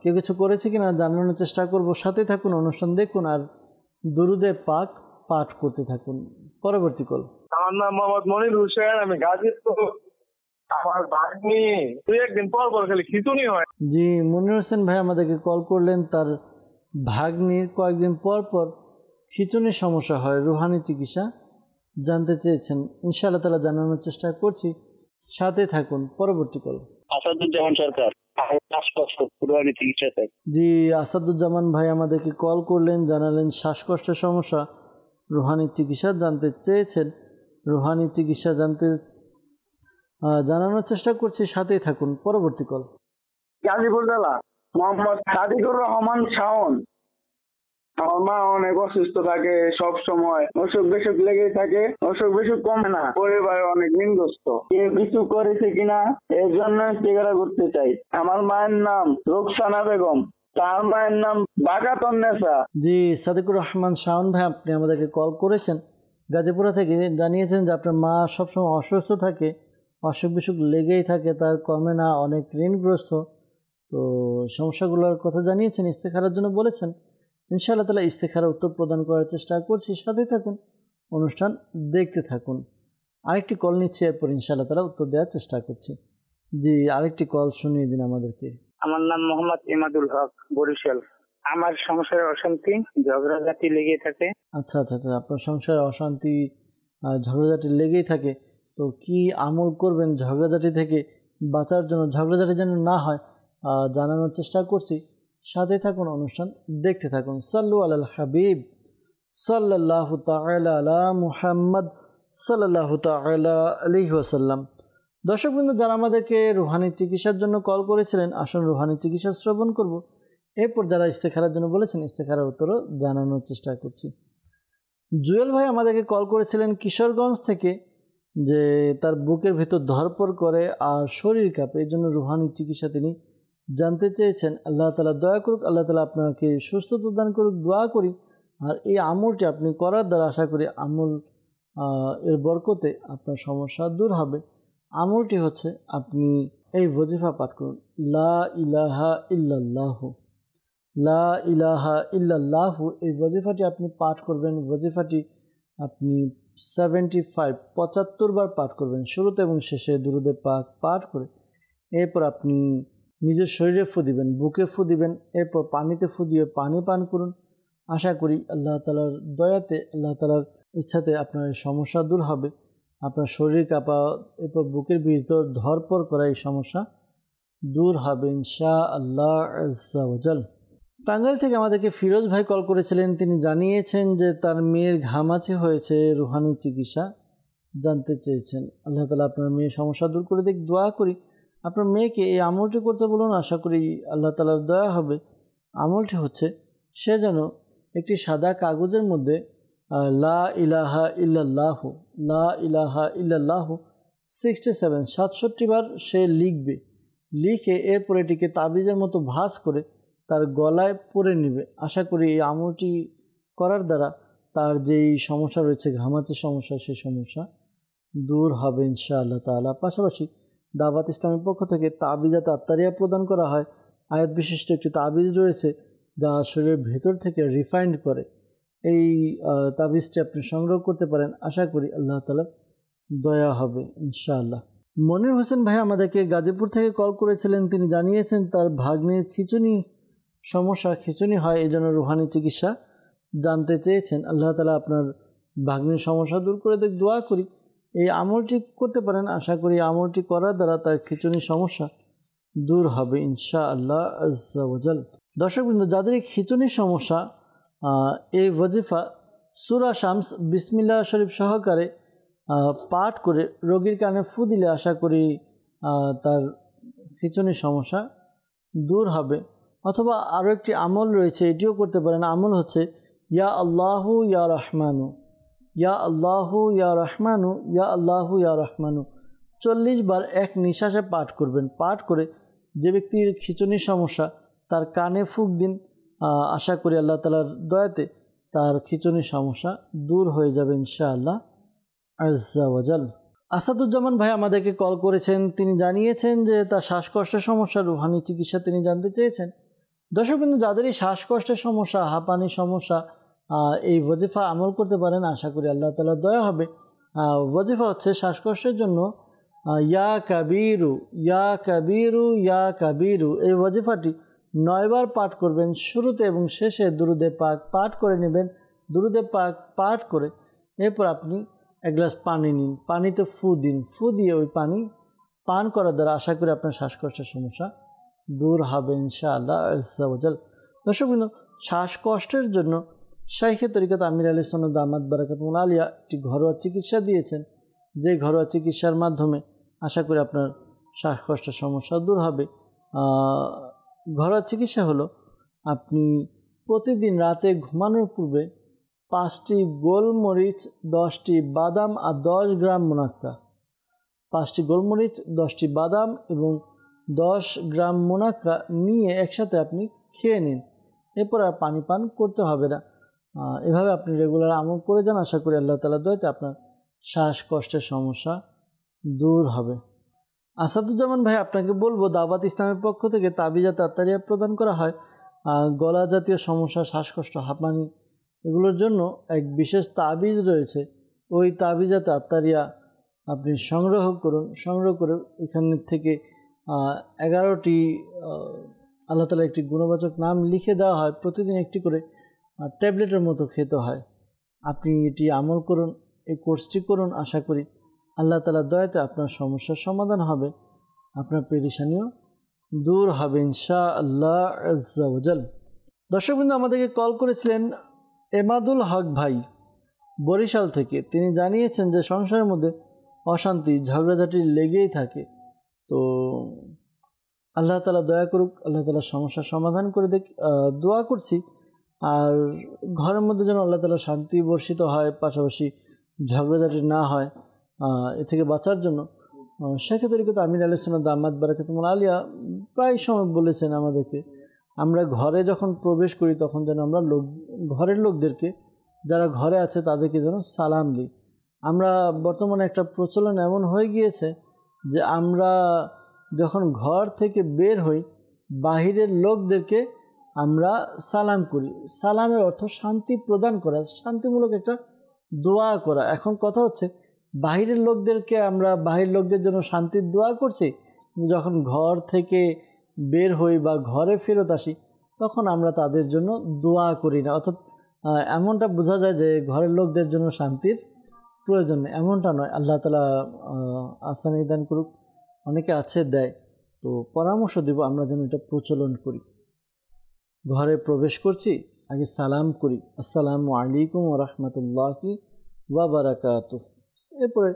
কেউ কিছু করেছে কিনা জানানোর চেষ্টা করব সাথে থাকুন অনুষ্ঠান দেখুন আর দুরুদে পাক পাঠ করতে থাকুন পরবর্তী কল আমার নাম মোহাম্মদ মনির হোসেন আমি আমার ভাগ্নি তুই একদিন পর পর খালি খিচুনি হয় জি মনির হোসেন ভাই আমাদেরকে কল করলেন তার ভাগ্নির কয়েকদিন পর পর খিচুনির সমস্যা হয় রুহানি চিকিৎসা জানতে চেয়েছেন ইনশাআল্লাহ তালা জানানোর চেষ্টা করছি সাথে থাকুন পরবর্তী কল আসাদুজ্জামান সরকার শ্বাসকষ্ট জি আসাদুজ্জামান ভাই আমাদেরকে কল করলেন জানালেন শ্বাসকষ্টের সমস্যা রুহানি চিকিৎসা জানতে চেয়েছেন রুহানি চিকিৎসা জানতে জানানোর চেষ্টা করছি সাথেই থাকুন পরবর্তী কল গাজীপুর জেলা মোহাম্মদ সাদিকুর রহমান শাওন আমার মা অনেক অসুস্থ থাকে সব সময় অসুখ বিসুখ লেগেই থাকে অসুখ বিসুখ কমে না পরিবার অনেক নিন্দস্ত কে কিছু করেছে কিনা এর জন্য চেহারা করতে চাই আমার মায়ের নাম রোকসানা বেগম তার মায়ের নাম বাগাতন্নেসা জি সাদিকুর রহমান শাওন ভাই আপনি আমাদেরকে কল করেছেন গাজীপুরা থেকে জানিয়েছেন যে আপনার মা সবসময় অসুস্থ থাকে অসুখ বিসুখ লেগেই থাকে তার কমে না অনেক ঋণগ্রস্ত তো সমস্যাগুলোর কথা জানিয়েছেন ইস্তেখারার জন্য বলেছেন ইনশাআল্লাহ তালা ইস্তেখার উত্তর প্রদান করার চেষ্টা করছি সাথে থাকুন অনুষ্ঠান দেখতে থাকুন আরেকটি কল নিচ্ছি এরপর ইনশাআল্লাহ তালা উত্তর দেওয়ার চেষ্টা করছি জি আরেকটি কল শুনিয়ে দিন আমাদেরকে আমার নাম মোহাম্মদ ইমাদুল হক বরিশাল আমার সংসারে অশান্তি ঝগড়াঝাটি লেগে থাকে আচ্ছা আচ্ছা আচ্ছা আপনার সংসারে অশান্তি ঝগড়াঝাটি লেগেই থাকে তো কি আমল করবেন ঝগড়াঝাটি থেকে বাঁচার জন্য ঝগড়াঝাটি যেন না হয় জানানোর চেষ্টা করছি সাথে থাকুন অনুষ্ঠান দেখতে থাকুন সাল্লু আল হাবিব সাল্লাহ মুহাম্মদ সাল্লাহ তালা আলহি ওয়াসাল্লাম দর্শকবৃন্দ যারা আমাদেরকে রুহানি চিকিৎসার জন্য কল করেছিলেন আসন রুহানি চিকিৎসা শ্রবণ করব এরপর যারা ইস্তেখারার জন্য বলেছেন ইস্তেখারার উত্তরও জানানোর চেষ্টা করছি জুয়েল ভাই আমাদেরকে কল করেছিলেন কিশোরগঞ্জ থেকে যে তার বুকের ভেতর ধরপর করে আর শরীর কাঁপে এই জন্য রুহানি চিকিৎসা তিনি জানতে চেয়েছেন আল্লাহ তালা দয়া করুক আল্লাহ তালা আপনাকে সুস্থতা দান করুক দোয়া করি আর এই আমলটি আপনি করার দ্বারা আশা করি আমল এর বরকতে আপনার সমস্যা দূর হবে আমলটি হচ্ছে আপনি এই বজিফা পাঠ করুন লা ইলাহা ইল্লাল্লাহ লা ইলাহা ইল্লাল্লাহ এই বজিফাটি আপনি পাঠ করবেন বজিফাটি আপনি সেভেন্টি ফাইভ পঁচাত্তর বার পাঠ করবেন শুরুতে এবং শেষে দুরুদে পাক পাঠ করে এরপর আপনি নিজের শরীরে ফু দিবেন বুকে ফু দিবেন এরপর পানিতে ফু দিয়ে পানি পান করুন আশা করি আল্লাহ তালার দয়াতে আল্লাহ তালার ইচ্ছাতে আপনার সমস্যা দূর হবে আপনার শরীর কাঁপা এরপর বুকের ভিতর ধরপর করা এই সমস্যা দূর হবে ইনশা আল্লাহ আজাল টাঙ্গাইল থেকে আমাদেরকে ফিরোজ ভাই কল করেছিলেন তিনি জানিয়েছেন যে তার মেয়ের ঘামাচি হয়েছে রুহানি চিকিৎসা জানতে চেয়েছেন আল্লাহ তালা আপনার মেয়ের সমস্যা দূর করে দেখ দোয়া করি আপনার মেয়েকে এই আমলটি করতে বলুন আশা করি আল্লাহ তালার দয়া হবে আমলটি হচ্ছে সে যেন একটি সাদা কাগজের মধ্যে লা ইলাহা ইল্লাহ লা ইলাহা ইল্লাহ সিক্সটি সেভেন সাতষট্টি বার সে লিখবে লিখে এরপর এটিকে তাবিজের মতো ভাস করে তার গলায় পরে নেবে আশা করি এই আমলটি করার দ্বারা তার যেই সমস্যা রয়েছে ঘামাচের সমস্যা সেই সমস্যা দূর হবে ইনশাআল্লাহ তালা পাশাপাশি দাওয়াত ইসলামের পক্ষ থেকে তাবিজাত আত্মারিয়া প্রদান করা হয় আয়াত বিশিষ্ট একটি তাবিজ রয়েছে যা শরীরের ভেতর থেকে রিফাইন্ড করে এই তাবিজটি আপনি সংগ্রহ করতে পারেন আশা করি আল্লাহ তালা দয়া হবে ইনশাআল্লাহ মনির হোসেন ভাই আমাদেরকে গাজীপুর থেকে কল করেছিলেন তিনি জানিয়েছেন তার ভাগ্নের খিচুনি সমস্যা খিচুনি হয় এই জন্য রুহানি চিকিৎসা জানতে চেয়েছেন আল্লাহ তালা আপনার ভাগ্নের সমস্যা দূর করে দেখ দোয়া করি এই আমলটি করতে পারেন আশা করি আমলটি করার দ্বারা তার খিচুড়ির সমস্যা দূর হবে ইনশা আল্লাহ আজাল দর্শকবৃন্দ যাদের এই খিচুড়ির সমস্যা এই ওজিফা সুরা শামস বিসমিল্লা শরীফ সহকারে পাঠ করে রোগীর কানে ফু দিলে আশা করি তার খিচুনির সমস্যা দূর হবে অথবা আরও একটি আমল রয়েছে এটিও করতে পারেন আমল হচ্ছে ইয়া আল্লাহু ইয়া রহমানু ইয়া আল্লাহু ইয়া রহমানু ইয়া আল্লাহু ইয়া রহমানু চল্লিশ বার এক নিঃশ্বাসে পাঠ করবেন পাঠ করে যে ব্যক্তির খিচুনির সমস্যা তার কানে ফুক দিন আশা করি আল্লাহ তালার দয়াতে তার খিচুনির সমস্যা দূর হয়ে যাবে ইনশাআল্লাহ আজাল আসাদুজ্জামান ভাই আমাদেরকে কল করেছেন তিনি জানিয়েছেন যে তার শ্বাসকষ্টের সমস্যা রুহানি চিকিৎসা তিনি জানতে চেয়েছেন দর্শক কিন্তু যাদের এই শ্বাসকষ্টের সমস্যা হাঁপানির সমস্যা এই ওজিফা আমল করতে পারেন আশা করি আল্লাহ তালা দয়া হবে ওজিফা হচ্ছে শ্বাসকষ্টের জন্য ইয়া কাবিরু ইয়া কাবিরু ইয়া কাবিরু এই ওজিফাটি নয়বার পাঠ করবেন শুরুতে এবং শেষে দুরুদে পাক পাঠ করে নেবেন দুরুদে পাক পাঠ করে এরপর আপনি এক গ্লাস পানি নিন পানিতে ফু দিন ফু দিয়ে ওই পানি পান করার দ্বারা আশা করি আপনার শ্বাসকষ্টের সমস্যা দূর হবে ইনশাআল্লাহ আজাল দর্শক শ্বাসকষ্টের জন্য শাইখে তরিকাত আমির আলী সনদ আহমদ বারাকাতুল আলিয়া একটি ঘরোয়া চিকিৎসা দিয়েছেন যে ঘরোয়া চিকিৎসার মাধ্যমে আশা করি আপনার শ্বাসকষ্টের সমস্যা দূর হবে ঘরোয়া চিকিৎসা হলো আপনি প্রতিদিন রাতে ঘুমানোর পূর্বে পাঁচটি গোলমরিচ দশটি বাদাম আর দশ গ্রাম মোনাক্কা পাঁচটি গোলমরিচ দশটি বাদাম এবং দশ গ্রাম মোনাক্কা নিয়ে একসাথে আপনি খেয়ে নিন এরপর আর পানি পান করতে হবে না এভাবে আপনি রেগুলার আমল করে যান আশা করি আল্লাহ তালা দয়াতে আপনার শ্বাসকষ্টের সমস্যা দূর হবে আসাদুজ্জামান ভাই আপনাকে বলবো দাবাত ইসলামের পক্ষ থেকে তাবিজা তাতারিয়া প্রদান করা হয় গলা জাতীয় সমস্যা শ্বাসকষ্ট হাঁপানি এগুলোর জন্য এক বিশেষ তাবিজ রয়েছে ওই তাবিজা তাতারিয়া আপনি সংগ্রহ করুন সংগ্রহ করে এখান থেকে এগারোটি আল্লাহ তালা একটি গুণবাচক নাম লিখে দেওয়া হয় প্রতিদিন একটি করে ট্যাবলেটের মতো খেতে হয় আপনি এটি আমল করুন এই কোর্সটি করুন আশা করি আল্লাহ তালা দয়াতে আপনার সমস্যার সমাধান হবে আপনার পেরেশানিও দূর হবে ইনশা আল্লাহ দর্শক বিন্দু আমাদেরকে কল করেছিলেন এমাদুল হক ভাই বরিশাল থেকে তিনি জানিয়েছেন যে সংসারের মধ্যে অশান্তি ঝগড়াঝাটি লেগেই থাকে তো আল্লাহ তালা দয়া করুক আল্লাহ তালা সমস্যার সমাধান করে দেখ দোয়া করছি আর ঘরের মধ্যে যেন আল্লাহ তালা শান্তি বর্ষিত হয় পাশাপাশি ঝগড়াঝাটি না হয় এ থেকে বাঁচার জন্য সেক্ষেত্রে কিন্তু আমির আলিসাল্লাম দামাত বারাকাতমুল আলিয়া প্রায় সময় বলেছেন আমাদেরকে আমরা ঘরে যখন প্রবেশ করি তখন যেন আমরা লোক ঘরের লোকদেরকে যারা ঘরে আছে তাদেরকে যেন সালাম দিই আমরা বর্তমানে একটা প্রচলন এমন হয়ে গিয়েছে যে আমরা যখন ঘর থেকে বের হই বাহিরের লোকদেরকে আমরা সালাম করি সালামের অর্থ শান্তি প্রদান করা শান্তিমূলক একটা দোয়া করা এখন কথা হচ্ছে বাহিরের লোকদেরকে আমরা বাহির লোকদের জন্য শান্তির দোয়া করছি যখন ঘর থেকে বের হই বা ঘরে ফেরত আসি তখন আমরা তাদের জন্য দোয়া করি না অর্থাৎ এমনটা বোঝা যায় যে ঘরের লোকদের জন্য শান্তির প্রয়োজন নেই এমনটা নয় আল্লাহ তালা আসানিদান নিদান করুক অনেকে আছে দেয় তো পরামর্শ দেব আমরা যেন এটা প্রচলন করি ঘরে প্রবেশ করছি আগে সালাম করি আসসালামু আলাইকুম রহমতুল্লাহি ওয়া বারাকাত এরপরে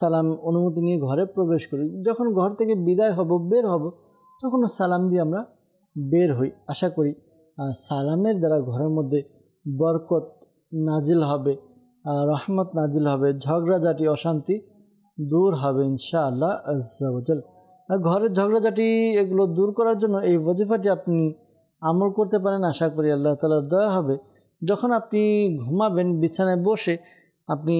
সালাম অনুমতি নিয়ে ঘরে প্রবেশ করি যখন ঘর থেকে বিদায় হব বের হব তখন সালাম দিয়ে আমরা বের হই আশা করি সালামের দ্বারা ঘরের মধ্যে বরকত নাজিল হবে রহমত নাজিল হবে ঝগড়াঝাটি অশান্তি দূর হবে ইনশাআল্লাহ আর ঘরের ঝগড়াঝাটি এগুলো দূর করার জন্য এই ওজিফাটি আপনি আমল করতে পারেন আশা করি আল্লাহ তালার দয়া হবে যখন আপনি ঘুমাবেন বিছানায় বসে আপনি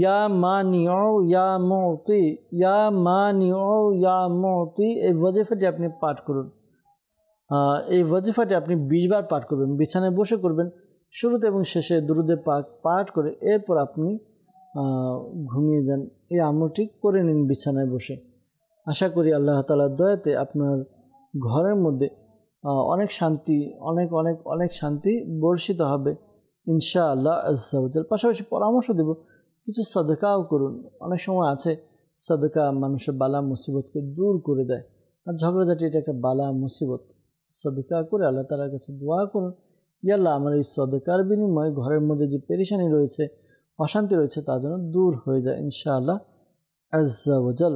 ইয়া মা নিও ইয়া ম তুই ইয়া মা নিও ইয়া ম তুই এই ওয়াজিফাটি আপনি পাঠ করুন এই ওয়াজিফাটি আপনি বিশবার পাঠ করবেন বিছানায় বসে করবেন শুরুতে এবং শেষে দুরুদে পাক পাঠ করে এরপর আপনি ঘুমিয়ে যান এই আমলটি করে নিন বিছানায় বসে আশা করি আল্লাহ তালার দয়াতে আপনার ঘরের মধ্যে অনেক শান্তি অনেক অনেক অনেক শান্তি বর্ষিত হবে ইনশা আল্লাহ আজাল পাশাপাশি পরামর্শ দেব কিছু সদকাও করুন অনেক সময় আছে সদকা মানুষের বালা মুসিবতকে দূর করে দেয় আর ঝগড়াঝাটি এটা একটা বালা মুসিবত সদকা করে আল্লাহ তালার কাছে দোয়া করুন ইয়াল্লাহ আমার এই সদকার বিনিময়ে ঘরের মধ্যে যে পেরেশানি রয়েছে অশান্তি রয়েছে তা যেন দূর হয়ে যায় ইনশাআল্লাহ আজ্জাওজাল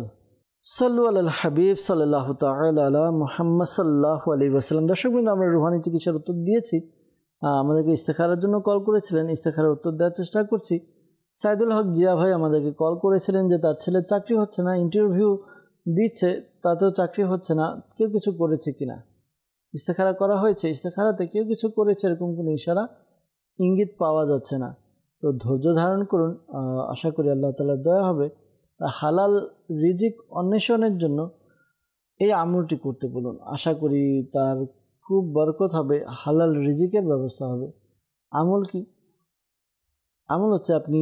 সাল্লু আল হাবিব সাল্লাহ তাল্লাহ মোহাম্মদ সাল্লাহ আলী ওয়াসাল্লাম দর্শক বিন্দু আমরা রুহানি চিকিৎসার উত্তর দিয়েছি আমাদেরকে ইস্তেখারের জন্য কল করেছিলেন ইস্তেখারের উত্তর দেওয়ার চেষ্টা করছি সাইদুল হক জিয়া ভাই আমাদেরকে কল করেছিলেন যে তার ছেলের চাকরি হচ্ছে না ইন্টারভিউ দিচ্ছে তাতেও চাকরি হচ্ছে না কেউ কিছু করেছে কিনা ইস্তেখারা করা হয়েছে ইস্তেখারাতে কেউ কিছু করেছে এরকম কোনো ইশারা ইঙ্গিত পাওয়া যাচ্ছে না তো ধৈর্য ধারণ করুন আশা করি আল্লাহ তালার দয়া হবে হালাল রিজিক অন্বেষণের জন্য এই আমলটি করতে বলুন আশা করি তার খুব বরকত হবে হালাল রিজিকের ব্যবস্থা হবে আমল কি আমল হচ্ছে আপনি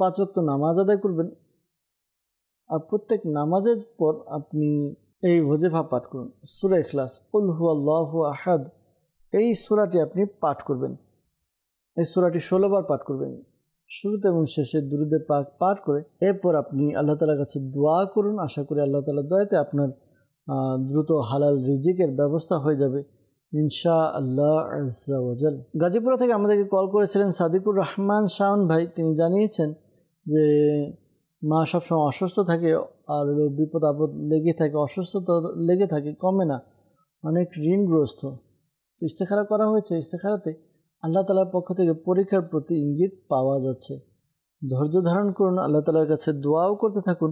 পাঁচক্ত নামাজ আদায় করবেন আর প্রত্যেক নামাজের পর আপনি এই ভোজেফা পাঠ করুন সুরা এখলাস উল হু আল্লাহ আহাদ এই সুরাটি আপনি পাঠ করবেন এই সুরাটি ষোলোবার পাঠ করবেন শুরুতে এবং শেষে দুরুদে পাক পাঠ করে এরপর আপনি আল্লাহ তালার কাছে দোয়া করুন আশা করি আল্লাহ তালার দয়াতে আপনার দ্রুত হালাল রিজিকের ব্যবস্থা হয়ে যাবে ইনশা আল্লাহ আজাল গাজীপুরা থেকে আমাদেরকে কল করেছিলেন সাদিকুর রহমান শাহন ভাই তিনি জানিয়েছেন যে মা সবসময় অসুস্থ থাকে আর বিপদ আপদ লেগে থাকে অসুস্থতা লেগে থাকে কমে না অনেক ঋণগ্রস্ত ইস্তেখারা করা হয়েছে ইস্তেখারাতে আল্লাহ তালার পক্ষ থেকে পরীক্ষার প্রতি ইঙ্গিত পাওয়া যাচ্ছে ধৈর্য ধারণ করুন আল্লাহ তালার কাছে দোয়াও করতে থাকুন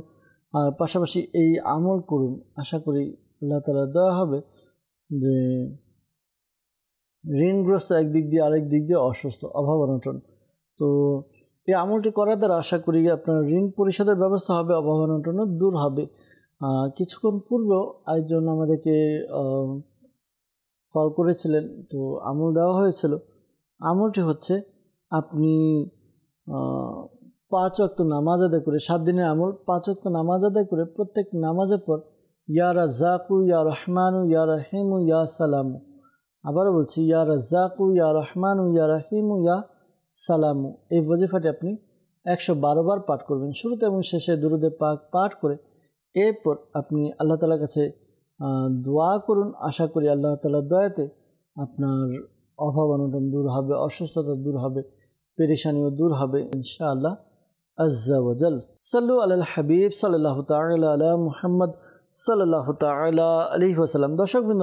আর পাশাপাশি এই আমল করুন আশা করি আল্লাহ তালা দেওয়া হবে যে ঋণগ্রস্ত একদিক দিয়ে আরেক দিক দিয়ে অসুস্থ অভাব অনটন তো এই আমলটি করার দ্বারা আশা করি আপনার ঋণ পরিশোধের ব্যবস্থা হবে অভাব অনটনও দূর হবে কিছুক্ষণ পূর্বেও আরেকজন আমাদেরকে কল করেছিলেন তো আমল দেওয়া হয়েছিল আমলটি হচ্ছে আপনি পাঁচ অক্ত নামাজ আদায় করে সাত দিনের আমল পাঁচ অক্ত নামাজ আদায় করে প্রত্যেক নামাজের পর ইয়ারা জাকু ইয়া রহমানু ইয়া রাহিমু ইয়া সালামু আবারও বলছি ইয়ারা জাকু ইয়া রহমানু ইয়া রাহিমু ইয়া সালামু এই বজিফাটি আপনি একশো বারো বার পাঠ করবেন শুরুতে এবং শেষে দুরুদে পাক পাঠ করে এরপর আপনি আল্লাহ তালার কাছে দোয়া করুন আশা করি আল্লাহ তালার দয়াতে আপনার অভাব অনটন দূর হবে অসুস্থতা দূর হবে পেরেশানিও দূর হবে ইনশাআল্লাহ আজ্জাওয়াজাল সাল্লু আল হাবিব সাল্লাহ তাল্লাহ মুহাম্মদ সাল্লাহ তাল্লাহ আলি ওসালাম দর্শকবৃন্দ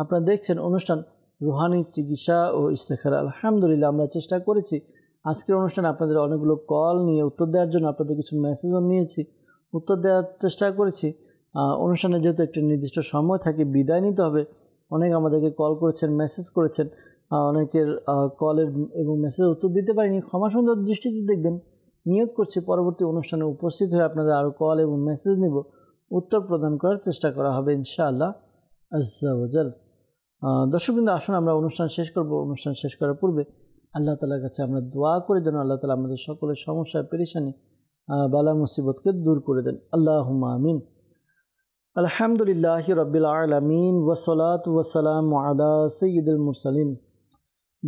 আপনারা দেখছেন অনুষ্ঠান রুহানি চিকিৎসা ও ইস্তেখার আলহামদুলিল্লাহ আমরা চেষ্টা করেছি আজকের অনুষ্ঠানে আপনাদের অনেকগুলো কল নিয়ে উত্তর দেওয়ার জন্য আপনাদের কিছু মেসেজও নিয়েছি উত্তর দেওয়ার চেষ্টা করেছি অনুষ্ঠানে যেহেতু একটি নির্দিষ্ট সময় থাকে বিদায় নিতে হবে অনেক আমাদেরকে কল করেছেন মেসেজ করেছেন অনেকের কলের এবং মেসেজ উত্তর দিতে পারিনি ক্ষমা সুন্দর দৃষ্টিতে দেখবেন নিয়োগ করছি পরবর্তী অনুষ্ঠানে উপস্থিত হয়ে আপনাদের আরও কল এবং মেসেজ নেব উত্তর প্রদান করার চেষ্টা করা হবে ইনশাআল্লাহ আজাল দর্শকবৃন্দ আসুন আমরা অনুষ্ঠান শেষ করব অনুষ্ঠান শেষ করার পূর্বে আল্লাহ তালার কাছে আমরা দোয়া করে দেন আল্লাহ তালা আমাদের সকলের সমস্যা পেরেশানি বালা মুসিবতকে দূর করে দেন আল্লাহ আমিন আলহামদুলিল্লাহ রবিল আলমিন ওসলাত ওসালাম আদা সঈদুল মুরসালিম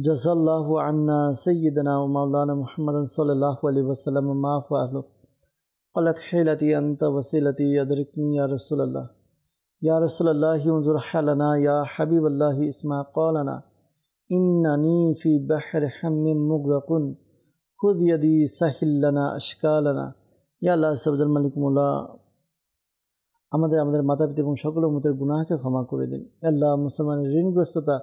جزا الله عنا سيدنا ومولانا محمد صلى الله عليه وسلم ما فعله قالت حيلتي أنت وسيلتي يدركني يا رسول الله يا رسول الله انظر حالنا يا حبيب الله اسمع قالنا إنني في بحر حم مغرق خذ يدي سهل لنا أشكالنا يا الله سبجل ملك مولا আমাদের আমাদের মাতা পিতা এবং সকল উম্মতের গুনাহকে ক্ষমা করে দিন আল্লাহ মুসলমানের ঋণগ্রস্ততা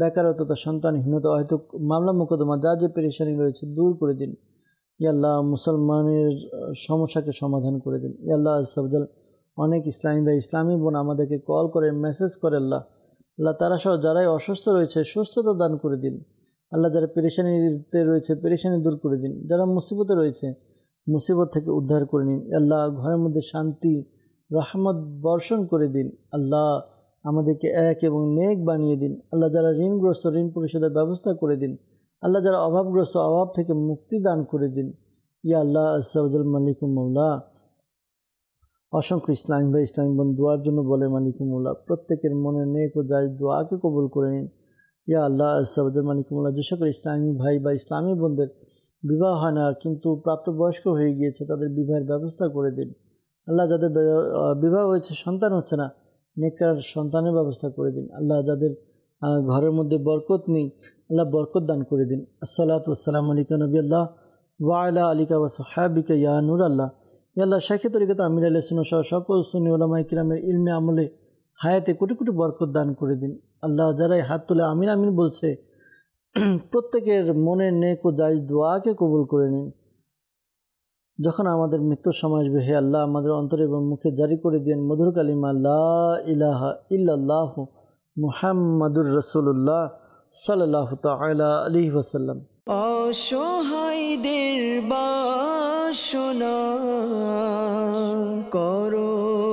বেকারত্বতা সন্তানহীনতা হয়তো মামলা মোকদ্দমা যা যে পেরেশানি রয়েছে দূর করে দিন ইয়াল্লাহ মুসলমানের সমস্যাকে সমাধান করে দিন ইয়াল্লাহ আসাবজাল অনেক ইসলামী বা ইসলামী বোন আমাদেরকে কল করে মেসেজ করে আল্লাহ আল্লাহ তারা সহ যারাই অসুস্থ রয়েছে সুস্থতা দান করে দিন আল্লাহ যারা পেরেশানিতে রয়েছে পেরেশানি দূর করে দিন যারা মুসিবতে রয়েছে মুসিবত থেকে উদ্ধার করে নিন আল্লাহ ঘরের মধ্যে শান্তি রহমত বর্ষণ করে দিন আল্লাহ আমাদেরকে এক এবং নেক বানিয়ে দিন আল্লাহ যারা ঋণগ্রস্ত ঋণ পরিশোধের ব্যবস্থা করে দিন আল্লাহ যারা অভাবগ্রস্ত অভাব থেকে মুক্তি দান করে দিন ইয়া আল্লাহ আসাউজাল মালিকুম মৌলা অসংখ্য ইসলাম ভাই ইসলাম বোন দোয়ার জন্য বলে মালিকুমুল্লাহ প্রত্যেকের মনে নেক ও যাই দোয়াকে কবুল করে নিন ইয়া আল্লাহ আসাউজুল মালিকুমুল্লাহ যে সকল ইসলামী ভাই বা ইসলামী বোনদের বিবাহ হয় না কিন্তু প্রাপ্তবয়স্ক হয়ে গিয়েছে তাদের বিবাহের ব্যবস্থা করে দিন আল্লাহ যাদের বিবাহ হয়েছে সন্তান হচ্ছে না নেকার সন্তানের ব্যবস্থা করে দিন আল্লাহ যাদের ঘরের মধ্যে বরকত নেই আল্লাহ বরকত দান করে দিন আসসালাত আসসালাম আলিকা নবী আল্লাহ ওয়া আল্লাহ আলিকা ওয়া সাহাবিকা ইয়া নুর আল্লাহ আল্লাহ শাখে তরিকাত আমির আল্লাহ সুন সকল সুনি ওলামাই কিরামের ইলমে আমলে হায়াতে কোটি কোটি বরকত দান করে দিন আল্লাহ যারাই হাত তুলে আমিন আমিন বলছে প্রত্যেকের মনে নেক ও জায়জ দোয়াকে কবুল করে নিন যখন আমাদের মৃত্যুর সময় আসবে হে আল্লাহ আমাদের অন্তরে এবং মুখে জারি করে দিন মধুর কালিমা আল্লাহ ইলাহা ইল্লাহ মুহাম্মাদুর রসুল্লাহ সাল্লাহ তালা আলি ওসাল্লাম অসহায়দের বাসনা করো